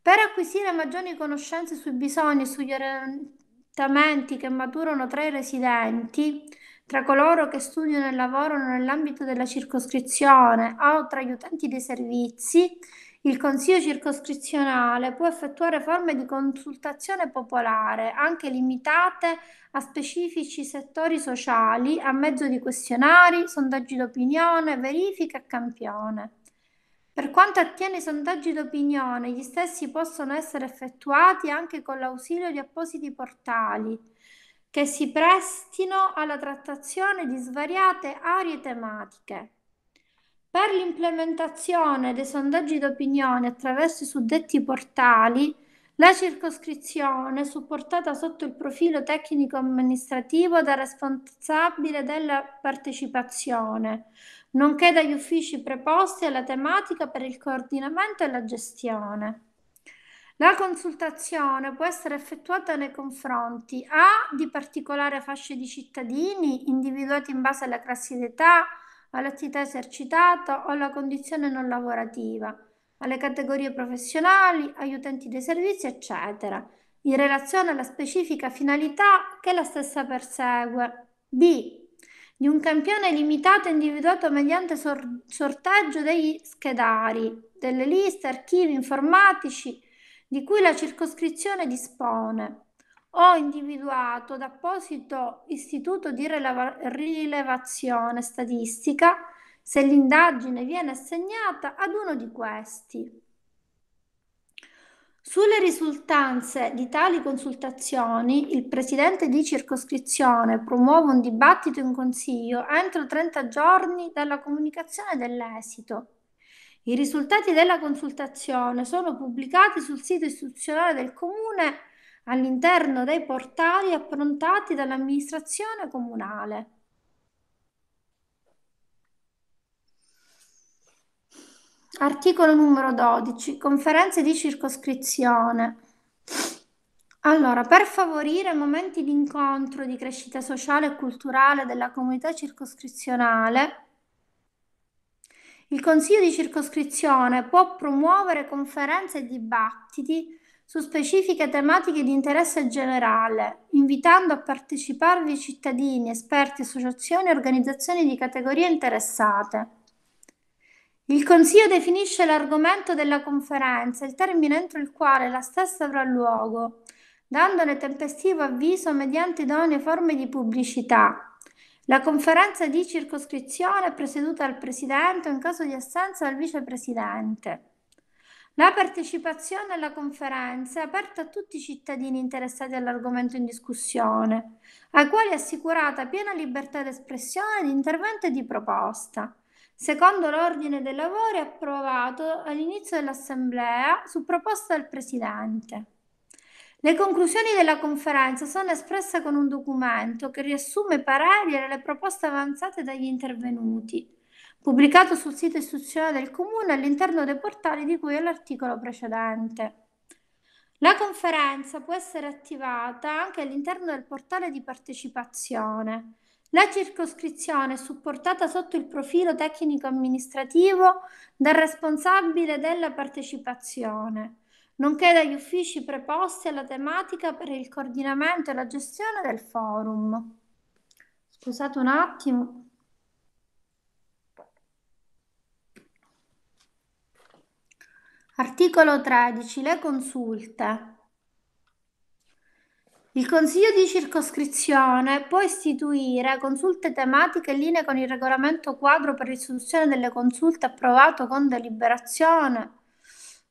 Per acquisire maggiori conoscenze sui bisogni e sugli orientamenti che maturano tra i residenti, tra coloro che studiano e lavorano nell'ambito della circoscrizione o tra gli utenti dei servizi, il Consiglio circoscrizionale può effettuare forme di consultazione popolare, anche limitate a specifici settori sociali, a mezzo di questionari, sondaggi d'opinione, verifiche e campione. Per quanto attiene i sondaggi d'opinione, gli stessi possono essere effettuati anche con l'ausilio di appositi portali che si prestino alla trattazione di svariate aree tematiche. Per l'implementazione dei sondaggi d'opinione attraverso i suddetti portali, la circoscrizione, supportata sotto il profilo tecnico-amministrativo da responsabile della partecipazione, nonché dagli uffici preposti alla tematica per il coordinamento e la gestione. La consultazione può essere effettuata nei confronti A di particolare fasce di cittadini individuati in base alla classi d'età, all'attività esercitata o alla condizione non lavorativa, alle categorie professionali, agli utenti dei servizi, eccetera, in relazione alla specifica finalità che la stessa persegue. B. Di un campione limitato individuato mediante sor- sorteggio degli schedari, delle liste, archivi informatici di cui la circoscrizione dispone ho individuato d'apposito istituto di rilevazione statistica se l'indagine viene assegnata ad uno di questi. Sulle risultanze di tali consultazioni, il presidente di circoscrizione promuove un dibattito in consiglio entro 30 giorni dalla comunicazione dell'esito. I risultati della consultazione sono pubblicati sul sito istituzionale del comune all'interno dei portali approntati dall'amministrazione comunale. Articolo numero 12. Conferenze di circoscrizione. Allora, per favorire momenti di incontro, di crescita sociale e culturale della comunità circoscrizionale, il Consiglio di circoscrizione può promuovere conferenze e dibattiti su specifiche tematiche di interesse generale, invitando a parteciparvi cittadini, esperti, associazioni e organizzazioni di categorie interessate. Il Consiglio definisce l'argomento della conferenza, il termine entro il quale la stessa avrà luogo, dandone tempestivo avviso mediante idonee forme di pubblicità. La conferenza di circoscrizione è presieduta dal Presidente o in caso di assenza dal Vicepresidente. La partecipazione alla conferenza è aperta a tutti i cittadini interessati all'argomento in discussione, ai quali è assicurata piena libertà di espressione, di intervento e di proposta. Secondo l'ordine dei lavori approvato all'inizio dell'Assemblea su proposta del Presidente. Le conclusioni della conferenza sono espresse con un documento che riassume i pareri e le proposte avanzate dagli intervenuti pubblicato sul sito istituzionale del Comune all'interno dei portali di cui è l'articolo precedente. La conferenza può essere attivata anche all'interno del portale di partecipazione. La circoscrizione è supportata sotto il profilo tecnico-amministrativo dal responsabile della partecipazione, nonché dagli uffici preposti alla tematica per il coordinamento e la gestione del forum. Scusate un attimo. Articolo 13. Le consulte. Il Consiglio di circoscrizione può istituire consulte tematiche in linea con il regolamento quadro per l'istituzione delle consulte approvato con deliberazione.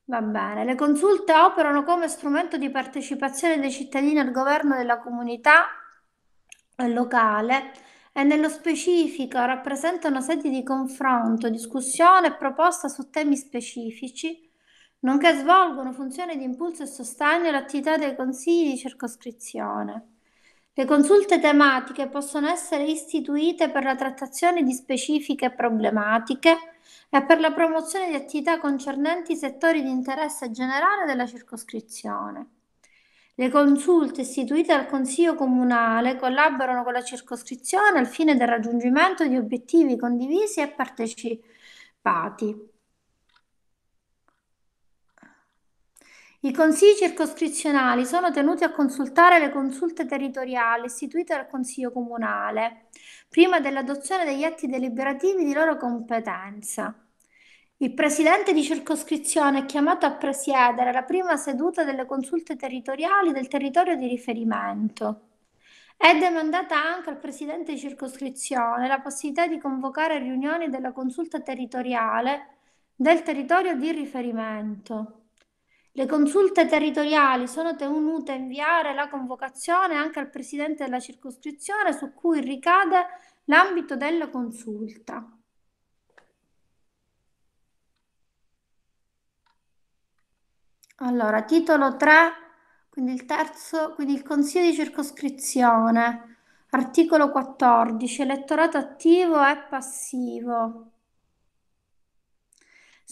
Va bene, le consulte operano come strumento di partecipazione dei cittadini al governo della comunità locale e nello specifico rappresentano sedi di confronto, discussione e proposta su temi specifici nonché svolgono funzioni di impulso e sostegno all'attività dei consigli di circoscrizione. Le consulte tematiche possono essere istituite per la trattazione di specifiche problematiche e per la promozione di attività concernenti i settori di interesse generale della circoscrizione. Le consulte istituite dal Consiglio Comunale collaborano con la circoscrizione al fine del raggiungimento di obiettivi condivisi e partecipati. I consigli circoscrizionali sono tenuti a consultare le consulte territoriali istituite dal Consiglio Comunale prima dell'adozione degli atti deliberativi di loro competenza. Il presidente di circoscrizione è chiamato a presiedere la prima seduta delle consulte territoriali del territorio di riferimento. È demandata anche al presidente di circoscrizione la possibilità di convocare riunioni della consulta territoriale del territorio di riferimento. Le consulte territoriali sono tenute a inviare la convocazione anche al presidente della circoscrizione su cui ricade l'ambito della consulta. Allora, titolo 3, quindi il terzo, quindi il consiglio di circoscrizione, articolo 14, elettorato attivo e passivo.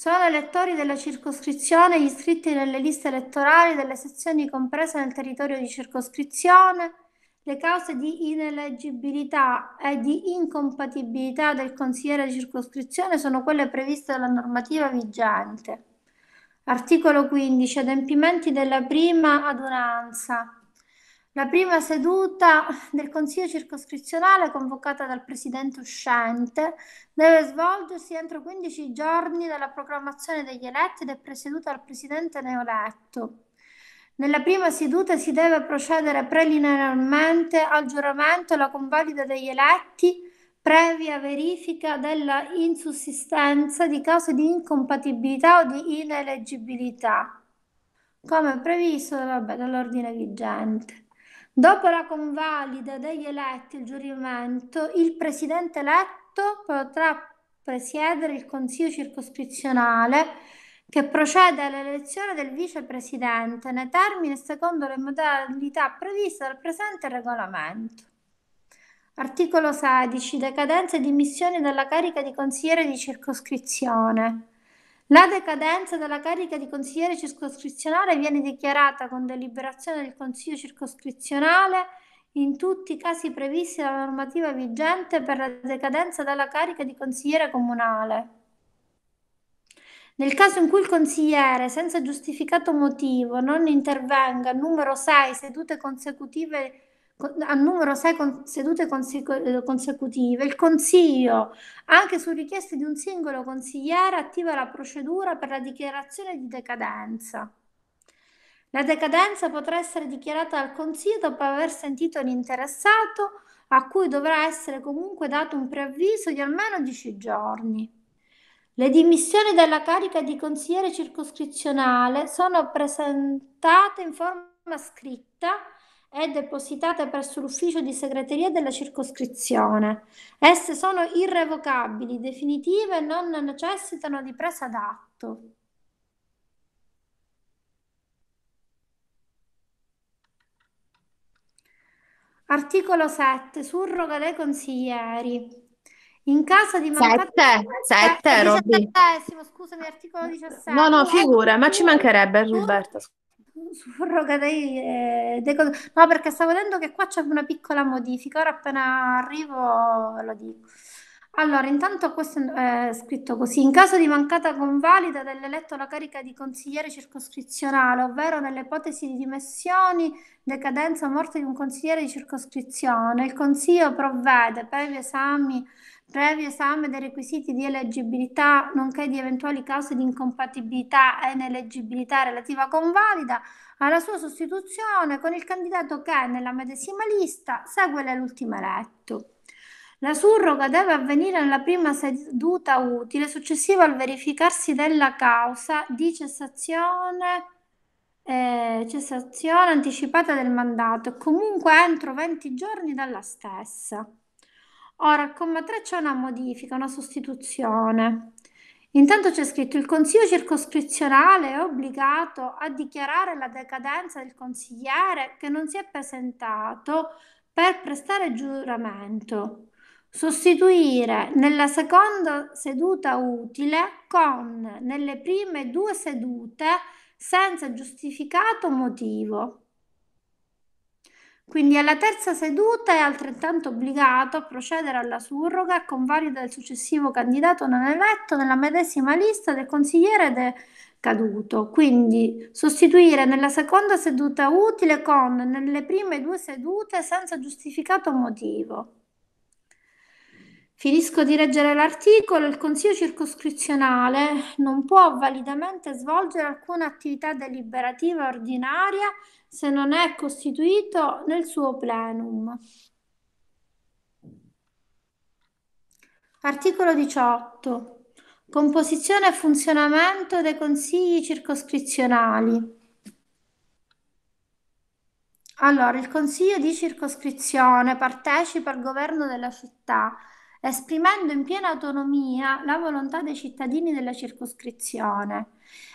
Sono elettori della circoscrizione iscritti nelle liste elettorali delle sezioni comprese nel territorio di circoscrizione. Le cause di ineleggibilità e di incompatibilità del consigliere di circoscrizione sono quelle previste dalla normativa vigente. Articolo 15. Adempimenti della prima adunanza. La prima seduta del Consiglio circoscrizionale convocata dal Presidente uscente deve svolgersi entro 15 giorni dalla proclamazione degli eletti ed è presieduta dal Presidente neoletto. Nella prima seduta si deve procedere preliminarmente al giuramento e alla convalida degli eletti previa verifica della insussistenza di cause di incompatibilità o di ineleggibilità, come previsto vabbè, dall'ordine vigente. Dopo la convalida degli eletti il giurimento, il presidente eletto potrà presiedere il consiglio circoscrizionale che procede all'elezione del vicepresidente nei termini secondo le modalità previste dal presente regolamento. Articolo 16. Decadenza e dimissioni dalla carica di consigliere di circoscrizione. La decadenza dalla carica di consigliere circoscrizionale viene dichiarata con deliberazione del Consiglio circoscrizionale in tutti i casi previsti dalla normativa vigente per la decadenza dalla carica di consigliere comunale. Nel caso in cui il consigliere, senza giustificato motivo, non intervenga numero 6 sedute consecutive a numero 6 con, sedute consecu- eh, consecutive, il Consiglio, anche su richiesta di un singolo consigliere, attiva la procedura per la dichiarazione di decadenza. La decadenza potrà essere dichiarata dal Consiglio dopo aver sentito l'interessato, a cui dovrà essere comunque dato un preavviso di almeno 10 giorni. Le dimissioni dalla carica di consigliere circoscrizionale sono presentate in forma scritta e depositate presso l'ufficio di segreteria della circoscrizione. Esse sono irrevocabili, definitive e non necessitano di presa d'atto. Articolo 7. Surroga dei consiglieri. In caso di mancata... 7, 7, Robby. Scusami, articolo 17. No, no, figura, ma ci mancherebbe, Roberta, Surrogatei, eh, dei... no, perché stavo vedendo che qua c'è una piccola modifica. Ora appena arrivo lo dico. Allora, intanto questo è eh, scritto così. In caso di mancata convalida dell'eletto alla carica di consigliere circoscrizionale, ovvero nell'ipotesi di dimissioni, decadenza o morte di un consigliere di circoscrizione, il Consiglio provvede, previ esami previo esame dei requisiti di eleggibilità nonché di eventuali cause di incompatibilità e ineleggibilità relativa convalida alla sua sostituzione con il candidato che nella medesima lista segue l'ultimo eletto. La surroga deve avvenire nella prima seduta utile successiva al verificarsi della causa di cessazione, eh, cessazione anticipata del mandato, comunque entro 20 giorni dalla stessa. Ora, al comma 3 c'è una modifica, una sostituzione. Intanto c'è scritto il consiglio circoscrizionale è obbligato a dichiarare la decadenza del consigliere che non si è presentato per prestare giuramento. Sostituire nella seconda seduta utile con nelle prime due sedute senza giustificato motivo. Quindi alla terza seduta è altrettanto obbligato a procedere alla surroga con valida del successivo candidato non eletto nella medesima lista del consigliere de- caduto. Quindi sostituire nella seconda seduta utile con nelle prime due sedute senza giustificato motivo. Finisco di leggere l'articolo. Il Consiglio circoscrizionale non può validamente svolgere alcuna attività deliberativa ordinaria se non è costituito nel suo plenum. Articolo 18. Composizione e funzionamento dei consigli circoscrizionali. Allora, il Consiglio di circoscrizione partecipa al governo della città esprimendo in piena autonomia la volontà dei cittadini della circoscrizione.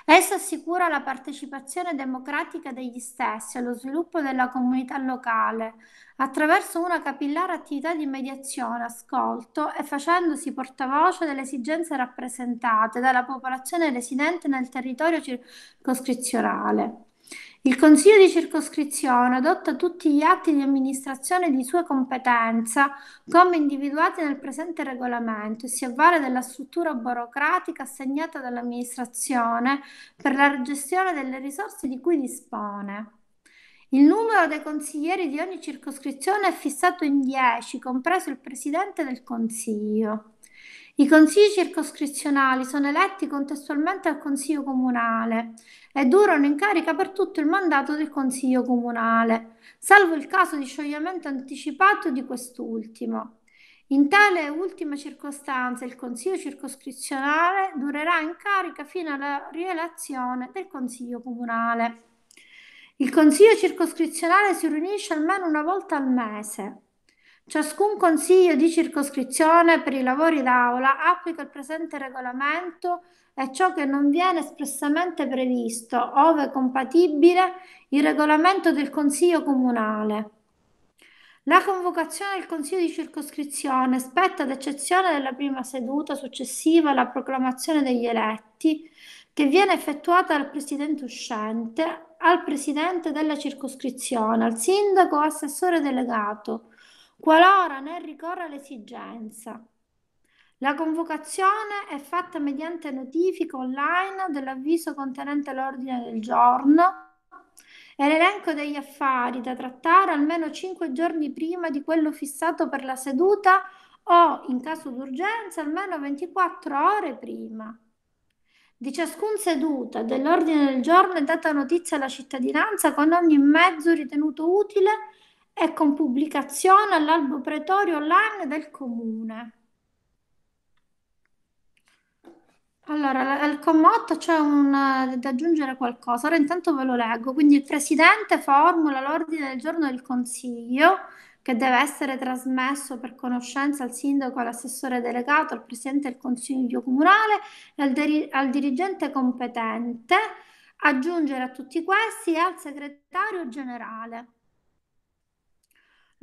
Essa assicura la partecipazione democratica degli stessi allo sviluppo della comunità locale attraverso una capillare attività di mediazione, ascolto e facendosi portavoce delle esigenze rappresentate dalla popolazione residente nel territorio circoscrizionale. Il Consiglio di circoscrizione adotta tutti gli atti di amministrazione di sua competenza, come individuati nel presente regolamento, e si avvale della struttura burocratica assegnata dall'amministrazione per la gestione delle risorse di cui dispone. Il numero dei consiglieri di ogni circoscrizione è fissato in 10, compreso il Presidente del Consiglio. I consigli circoscrizionali sono eletti contestualmente al Consiglio comunale e durano in carica per tutto il mandato del Consiglio comunale, salvo il caso di scioglimento anticipato di quest'ultimo. In tale ultima circostanza il Consiglio circoscrizionale durerà in carica fino alla rielezione del Consiglio comunale. Il Consiglio circoscrizionale si riunisce almeno una volta al mese Ciascun consiglio di circoscrizione per i lavori d'aula applica il presente regolamento e ciò che non viene espressamente previsto, ove compatibile, il regolamento del Consiglio Comunale. La convocazione del Consiglio di circoscrizione spetta ad eccezione della prima seduta successiva alla proclamazione degli eletti, che viene effettuata dal Presidente uscente, al Presidente della circoscrizione, al Sindaco o Assessore delegato, qualora ne ricorra l'esigenza. La convocazione è fatta mediante notifica online dell'avviso contenente l'ordine del giorno e l'elenco degli affari da trattare almeno 5 giorni prima di quello fissato per la seduta o, in caso d'urgenza, almeno 24 ore prima. Di ciascun seduta dell'ordine del giorno è data notizia alla cittadinanza con ogni mezzo ritenuto utile e con pubblicazione all'albo pretorio online del comune. Allora, al comotto c'è un, eh, da aggiungere qualcosa, ora intanto ve lo leggo. Quindi il Presidente formula l'ordine del giorno del Consiglio che deve essere trasmesso per conoscenza al sindaco, all'assessore delegato, al presidente del consiglio comunale e al, diri- al, dirigente competente, aggiungere a tutti questi e al segretario generale.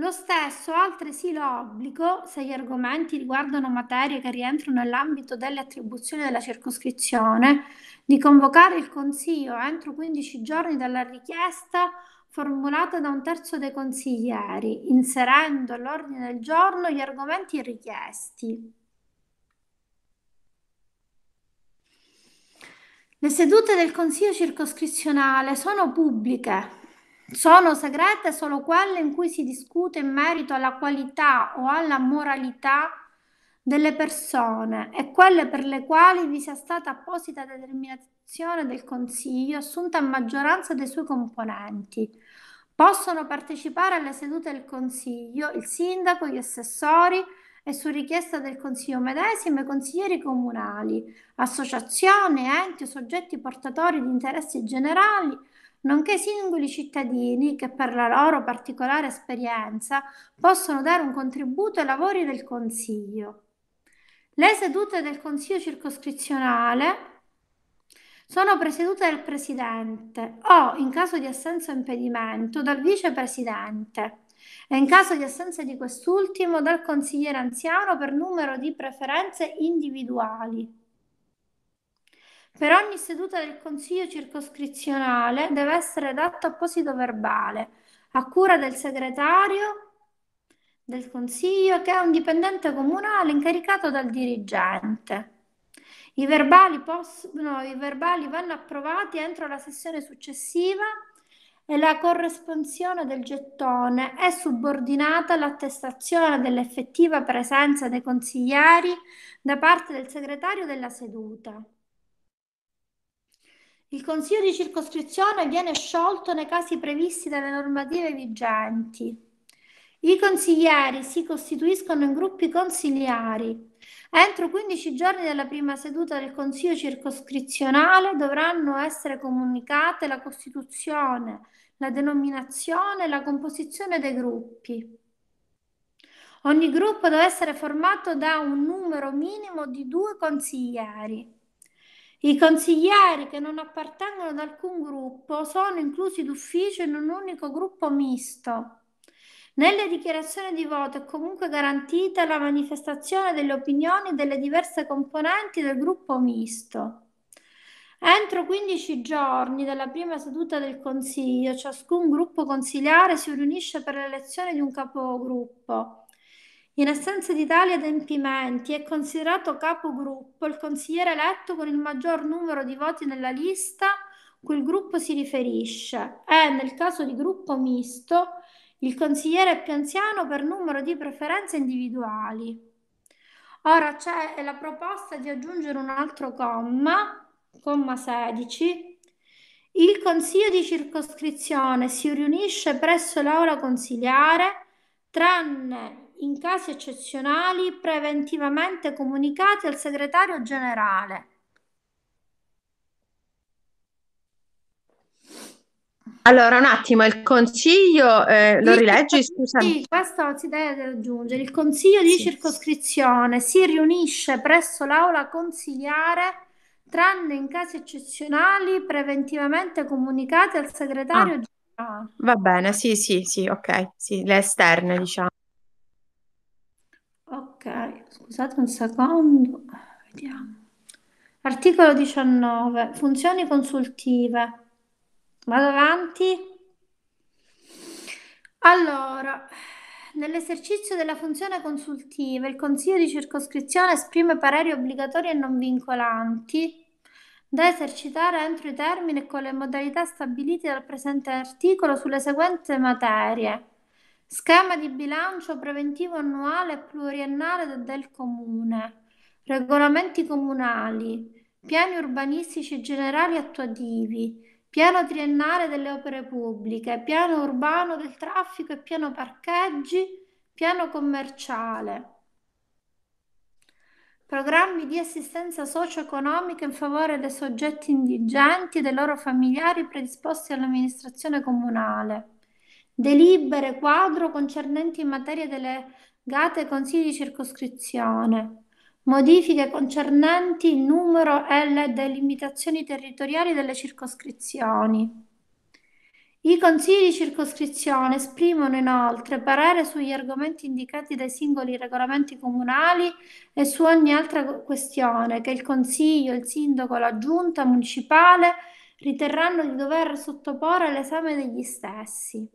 Lo stesso ha altresì l'obbligo, se gli argomenti riguardano materie che rientrano nell'ambito delle attribuzioni della circoscrizione, di convocare il Consiglio entro 15 giorni dalla richiesta formulata da un terzo dei consiglieri, inserendo all'ordine del giorno gli argomenti richiesti. Le sedute del Consiglio circoscrizionale sono pubbliche sono sagrate solo quelle in cui si discute in merito alla qualità o alla moralità delle persone e quelle per le quali vi sia stata apposita determinazione del Consiglio assunta a maggioranza dei suoi componenti. Possono partecipare alle sedute del Consiglio il sindaco, gli assessori e su richiesta del Consiglio medesimo i consiglieri comunali, associazioni, enti o soggetti portatori di interessi generali nonché singoli cittadini che per la loro particolare esperienza possono dare un contributo ai lavori del Consiglio. Le sedute del Consiglio circoscrizionale sono presiedute dal Presidente o, in caso di assenza o impedimento, dal Vicepresidente e, in caso di assenza di quest'ultimo, dal consigliere anziano per numero di preferenze individuali. Per ogni seduta del Consiglio circoscrizionale deve essere adatto apposito verbale a cura del segretario del Consiglio che è un dipendente comunale incaricato dal dirigente. I verbali, possono, i verbali vanno approvati entro la sessione successiva e la corresponsione del gettone è subordinata all'attestazione dell'effettiva presenza dei consiglieri da parte del segretario della seduta. Il Consiglio di circoscrizione viene sciolto nei casi previsti dalle normative vigenti. I consiglieri si costituiscono in gruppi consigliari. Entro 15 giorni dalla prima seduta del Consiglio circoscrizionale dovranno essere comunicate la costituzione, la denominazione e la composizione dei gruppi. Ogni gruppo deve essere formato da un numero minimo di due consiglieri. I consiglieri che non appartengono ad alcun gruppo sono inclusi d'ufficio in un unico gruppo misto. Nelle dichiarazioni di voto è comunque garantita la manifestazione delle opinioni delle diverse componenti del gruppo misto. Entro 15 giorni dalla prima seduta del Consiglio, ciascun gruppo consigliare si riunisce per l'elezione di un capogruppo. In assenza di tali adempimenti è considerato capogruppo il consigliere eletto con il maggior numero di voti nella lista cui il gruppo si riferisce e, nel caso di gruppo misto, il consigliere più anziano per numero di preferenze individuali. Ora c'è la proposta di aggiungere un altro comma, comma 16. Il consiglio di circoscrizione si riunisce presso l'aula consiliare tranne in casi eccezionali preventivamente comunicati al segretario generale. Allora, un attimo, il consiglio, eh, lo rileggi, scusa. Sì, questo si deve aggiungere. Il consiglio di sì. circoscrizione si riunisce presso l'aula consigliare, tranne in casi eccezionali preventivamente comunicati al segretario ah, generale. Va bene, sì, sì, sì, ok, sì, le esterne, diciamo ok, scusate un secondo, vediamo. Articolo 19, funzioni consultive. Vado avanti. Allora, nell'esercizio della funzione consultiva, il Consiglio di circoscrizione esprime pareri obbligatori e non vincolanti da esercitare entro i termini e con le modalità stabilite dal presente articolo sulle seguenti materie. Schema di bilancio preventivo annuale e pluriennale del comune, regolamenti comunali, piani urbanistici generali attuativi, piano triennale delle opere pubbliche, piano urbano del traffico e piano parcheggi, piano commerciale. Programmi di assistenza socio-economica in favore dei soggetti indigenti e dei loro familiari predisposti all'amministrazione comunale delibere quadro concernenti materie delegate ai consigli di circoscrizione, modifiche concernenti il numero e le delimitazioni territoriali delle circoscrizioni. I consigli di circoscrizione esprimono inoltre parere sugli argomenti indicati dai singoli regolamenti comunali e su ogni altra questione che il consiglio, il sindaco, la giunta municipale riterranno di dover sottoporre all'esame degli stessi.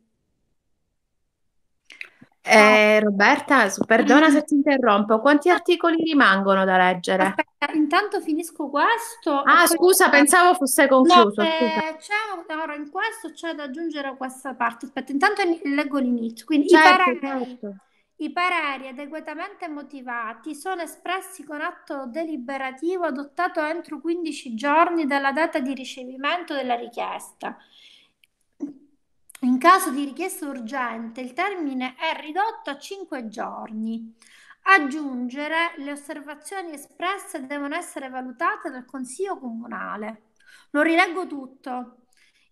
Eh, ah. Roberta, perdona se ti interrompo, quanti ah. articoli rimangono da leggere? Aspetta, intanto finisco questo. Ah, scusa, pensavo fosse concluso. No, eh, c'è, ora in questo c'è da aggiungere questa parte. Aspetta, intanto leggo l'inizio. Quindi certo, pareri, certo. i pareri adeguatamente motivati sono espressi con atto deliberativo adottato entro 15 giorni dalla data di ricevimento della richiesta in caso di richiesta urgente, il termine è ridotto a 5 giorni. Aggiungere le osservazioni espresse devono essere valutate dal Consiglio Comunale. Lo rileggo tutto.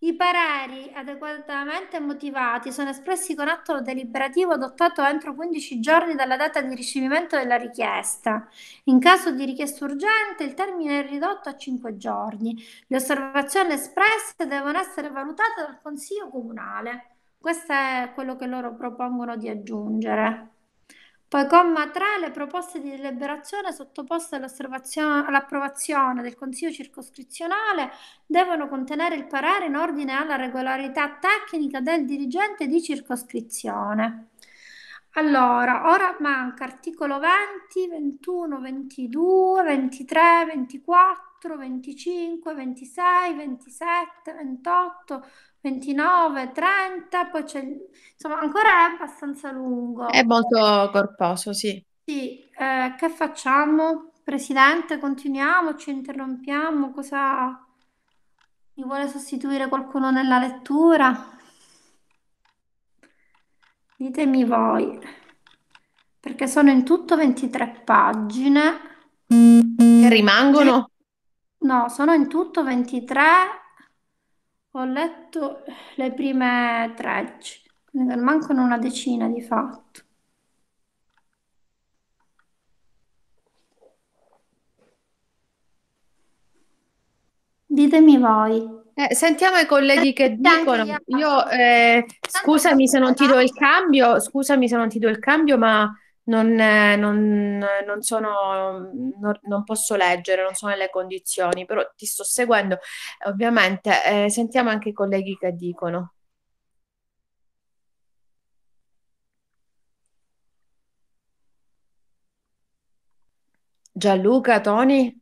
I pareri adeguatamente motivati sono espressi con atto deliberativo adottato entro 15 giorni dalla data di ricevimento della richiesta. In caso di richiesta urgente, il termine è ridotto a 5 giorni. Le osservazioni espresse devono essere valutate dal Consiglio Comunale. Questo è quello che loro propongono di aggiungere. Poi, comma 3, le proposte di deliberazione sottoposte all'approvazione del Consiglio circoscrizionale devono contenere il parere in ordine alla regolarità tecnica del dirigente di circoscrizione. Allora, ora manca articolo 20, 21, 22, 23, 24, 24, 25, 26, 27, 28, 29, 30, poi c'è... Insomma, ancora è abbastanza lungo. È molto corposo, sì. Sì, eh, che facciamo? Presidente, continuiamo, ci interrompiamo? Cosa... Mi vuole sostituire qualcuno nella lettura? Ditemi voi, perché sono in tutto 23 pagine. Che rimangono? No, sono in tutto 23. Ho letto le prime 13, quindi mancano una decina di fatto. Ditemi voi. Eh, sentiamo i colleghi che dicono. Io, eh, scusami se non ti do il cambio, scusami se non ti do il cambio, ma non, non, non, sono, non, non, posso leggere, non sono nelle condizioni, però ti sto seguendo. Ovviamente eh, sentiamo anche i colleghi che dicono. Gianluca, Toni?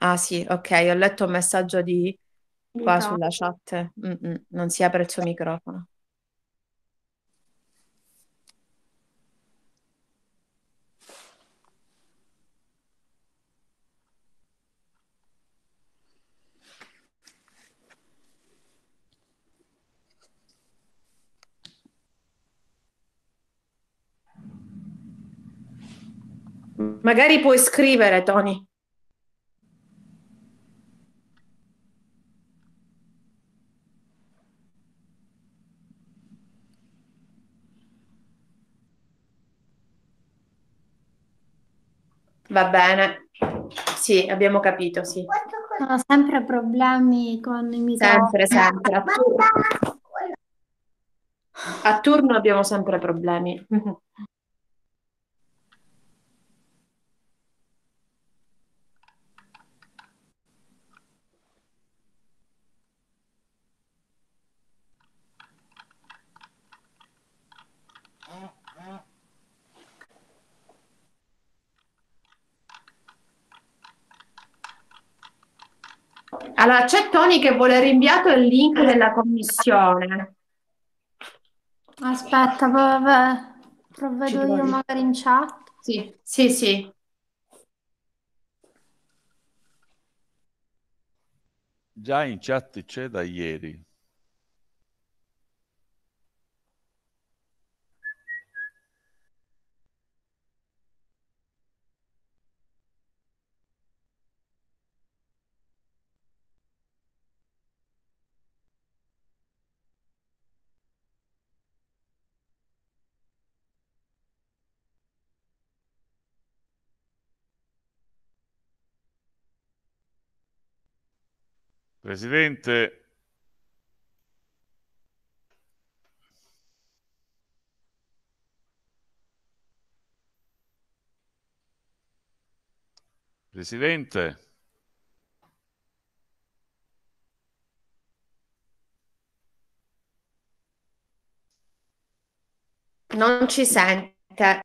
Ah sì, ok, ho letto un messaggio di qua Mutato. sulla chat. Mm, mm, non si apre il suo eh. microfono. Magari puoi scrivere, Tony. Va bene. Sì, abbiamo capito, sì. Sono sempre problemi con i microfoni. Sempre, sempre. A turno, a turno abbiamo sempre problemi. Allora, c'è Tony che vuole rinviato il link della commissione. Aspetta, vabbè, provvedo io magari in chat. Sì, sì, sì. Già in chat c'è da ieri. Presidente, Presidente. Non ci sente.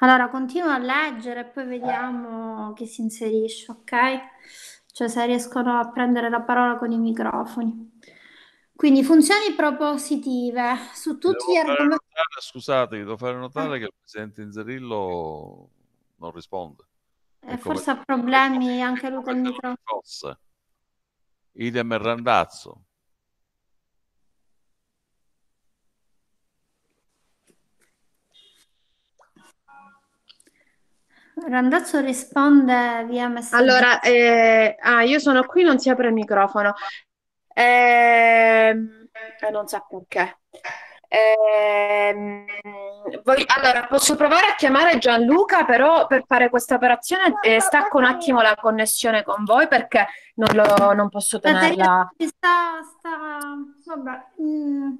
Allora, continuo a leggere e poi eh. vediamo chi si inserisce, ok? Cioè se riescono a prendere la parola con i microfoni. Quindi funzioni propositive su tutti gli devo fare argomenti. notare- scusate, vi devo fare notare eh. che il presidente Inzerillo non risponde. E eh, ecco forse ha problemi anche lui con il microfono. ci Idem e Randazzo. Randazzo risponde via messaggio. Allora, eh, ah, io sono qui, non si apre il microfono. Ehm, eh, non so perché. Eh, voi, allora, posso provare a chiamare Gianluca, però per fare questa operazione eh, stacco un attimo la connessione con voi perché non, lo, non posso tenerla. Sta, sta... Mm.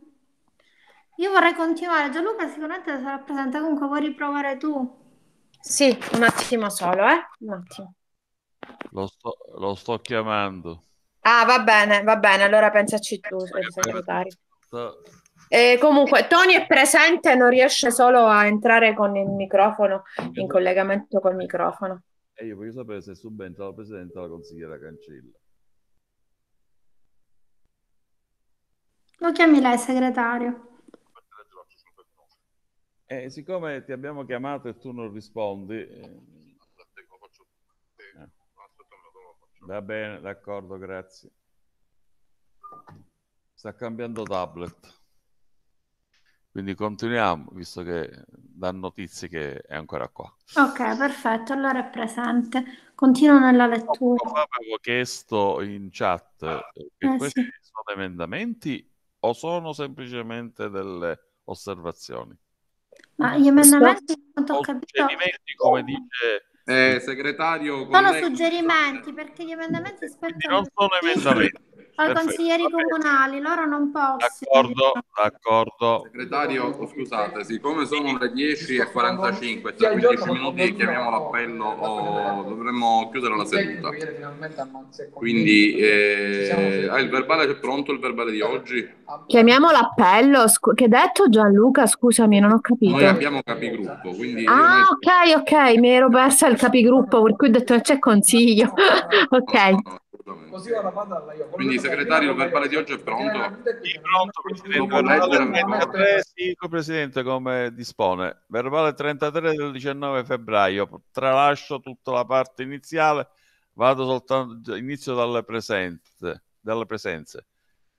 Io vorrei continuare. Gianluca sicuramente sarà presente, comunque vuoi riprovare tu? Sì, un attimo solo, eh? Un attimo. Lo sto, lo sto chiamando. Ah, va bene, va bene, allora pensaci tu, segretario. Eh, comunque, Tony è presente, non riesce solo a entrare con il microfono, in collegamento col microfono. E eh, io voglio sapere se subentra la Presidente o la consigliera Cancella. Lo chiami lei, segretario. Eh, siccome ti abbiamo chiamato e tu non rispondi... Eh, eh. Va bene, d'accordo, grazie. Sta cambiando tablet. Quindi continuiamo, visto che dà notizie che è ancora qua. Ok, perfetto, allora è presente. Continuo nella lettura. No, avevo chiesto in chat eh, che eh, questi sì. sono emendamenti o sono semplicemente delle osservazioni? Ma gli emendamenti, quanto ho capito... come dice... Eh, segretario... Sono suggerimenti, perché gli emendamenti Non sono emendamenti ai consiglieri comunali, loro non possono. D'accordo, d'accordo. Segretario, oh, scusate, siccome sono le 10 e 45, tra 15 minuti chiamiamo l'appello o oh, dovremmo chiudere la seduta. Quindi eh, ah, il verbale è pronto, il verbale di oggi? Chiamiamo l'appello, scu- che detto Gianluca, scusami, non ho capito. Noi abbiamo capigruppo, quindi... Ah, ok, ok, mi ero persa il capigruppo, per cui ho detto c'è consiglio. ok. No, no, no. Così vado a mandarla io. Quindi il segretario, il verbale di oggi è pronto? È pronto, Presidente. Verbale 33, sì, Presidente, come dispone. Verbale 33 del 19 febbraio. Tralascio tutta la parte iniziale, vado soltanto, inizio dalle, presente, dalle presenze.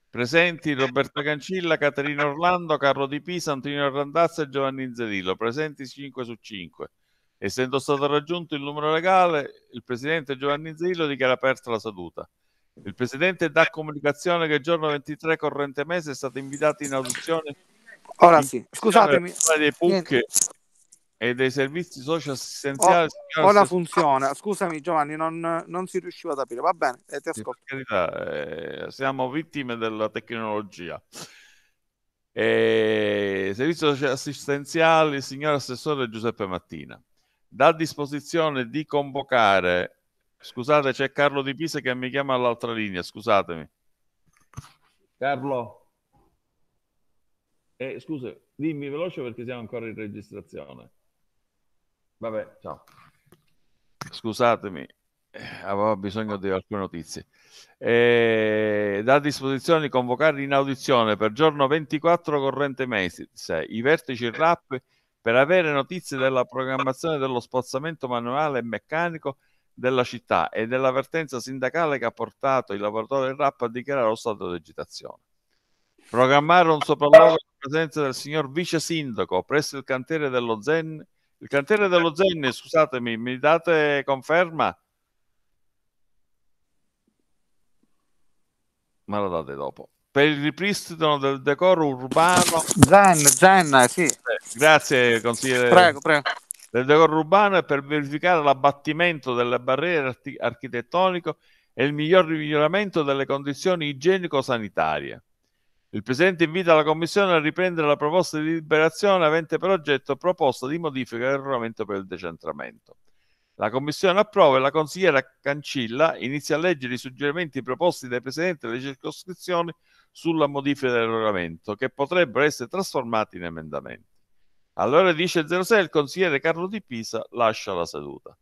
Presenti Roberta Cancilla, Caterina Orlando, Carlo Di Pisa, Antonino Randazza e Giovanni Zerillo. Presenti 5 su 5. Essendo stato raggiunto il numero legale, il presidente Giovanni Zillo dichiara aperta la seduta. Il presidente dà comunicazione che il giorno 23 corrente mese è stato invitato in audizione. Ora in sì, scusatemi. Dei e dei servizi socio-assistenziali. Ho, ho la scusami Giovanni, non, non, si riusciva ad aprire. Va bene, eh, ti ascolto. Carità, eh, siamo vittime della tecnologia. Eh, servizio assistenziali, signor Assessore Giuseppe Mattina dà disposizione di convocare. Scusate, c'è Carlo Di Pisa che mi chiama all'altra linea. Scusatemi, Carlo. Eh, scusa, dimmi veloce perché siamo ancora in registrazione. Vabbè, ciao. Scusatemi, eh, avevo bisogno di alcune notizie. Eh, da disposizione di convocare in audizione per giorno 24 corrente mese i vertici RAP per avere notizie della programmazione dello spazzamento manuale e meccanico della città e dell'avvertenza sindacale che ha portato il lavoratore del rap a dichiarare lo stato di agitazione. Programmare un sopralluogo in presenza del signor vice sindaco presso il cantiere dello Zen. Il cantiere dello Zen, scusatemi, mi date conferma? Ma lo date dopo per il ripristino del decoro urbano. Zan, Zan, sì. Eh, grazie consigliere. Prego, prego. Del decoro urbano e per verificare l'abbattimento delle barriere architettoniche e il miglior miglioramento delle condizioni igienico-sanitarie. Il Presidente invita la Commissione a riprendere la proposta di deliberazione avente per oggetto proposta di modifica del regolamento per il decentramento. La commissione approva e la consigliera Cancilla inizia a leggere i suggerimenti proposti dai presidenti delle circoscrizioni sulla modifica del regolamento, che potrebbero essere trasformati in emendamenti. Allora ore 10.06 il consigliere Carlo Di Pisa lascia la seduta.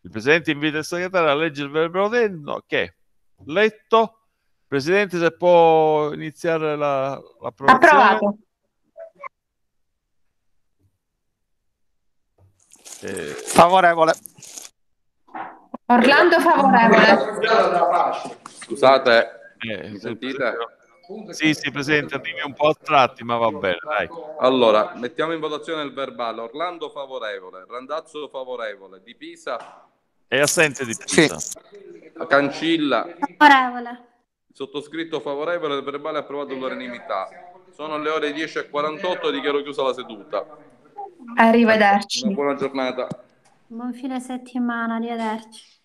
Il presidente invita il segretario a leggere il verbrodendo che, letto, presidente se può iniziare la, l'approvazione. Approvato. Eh, favorevole. Orlando favorevole. Scusate, eh, mi sentite? Sì, sì, presente, dimmi un po' a tratti, ma va bene, dai. Allora, mettiamo in votazione il verbale. Orlando favorevole, Randazzo favorevole, Di Pisa... È assente Di Pisa. Sì. Cancilla. Favorevole. Sottoscritto favorevole, il verbale è approvato all'unanimità. Sono le ore 10.48 e dichiaro chiusa la seduta. Arrivederci. Una buona giornata. Buon fine settimana, arrivederci.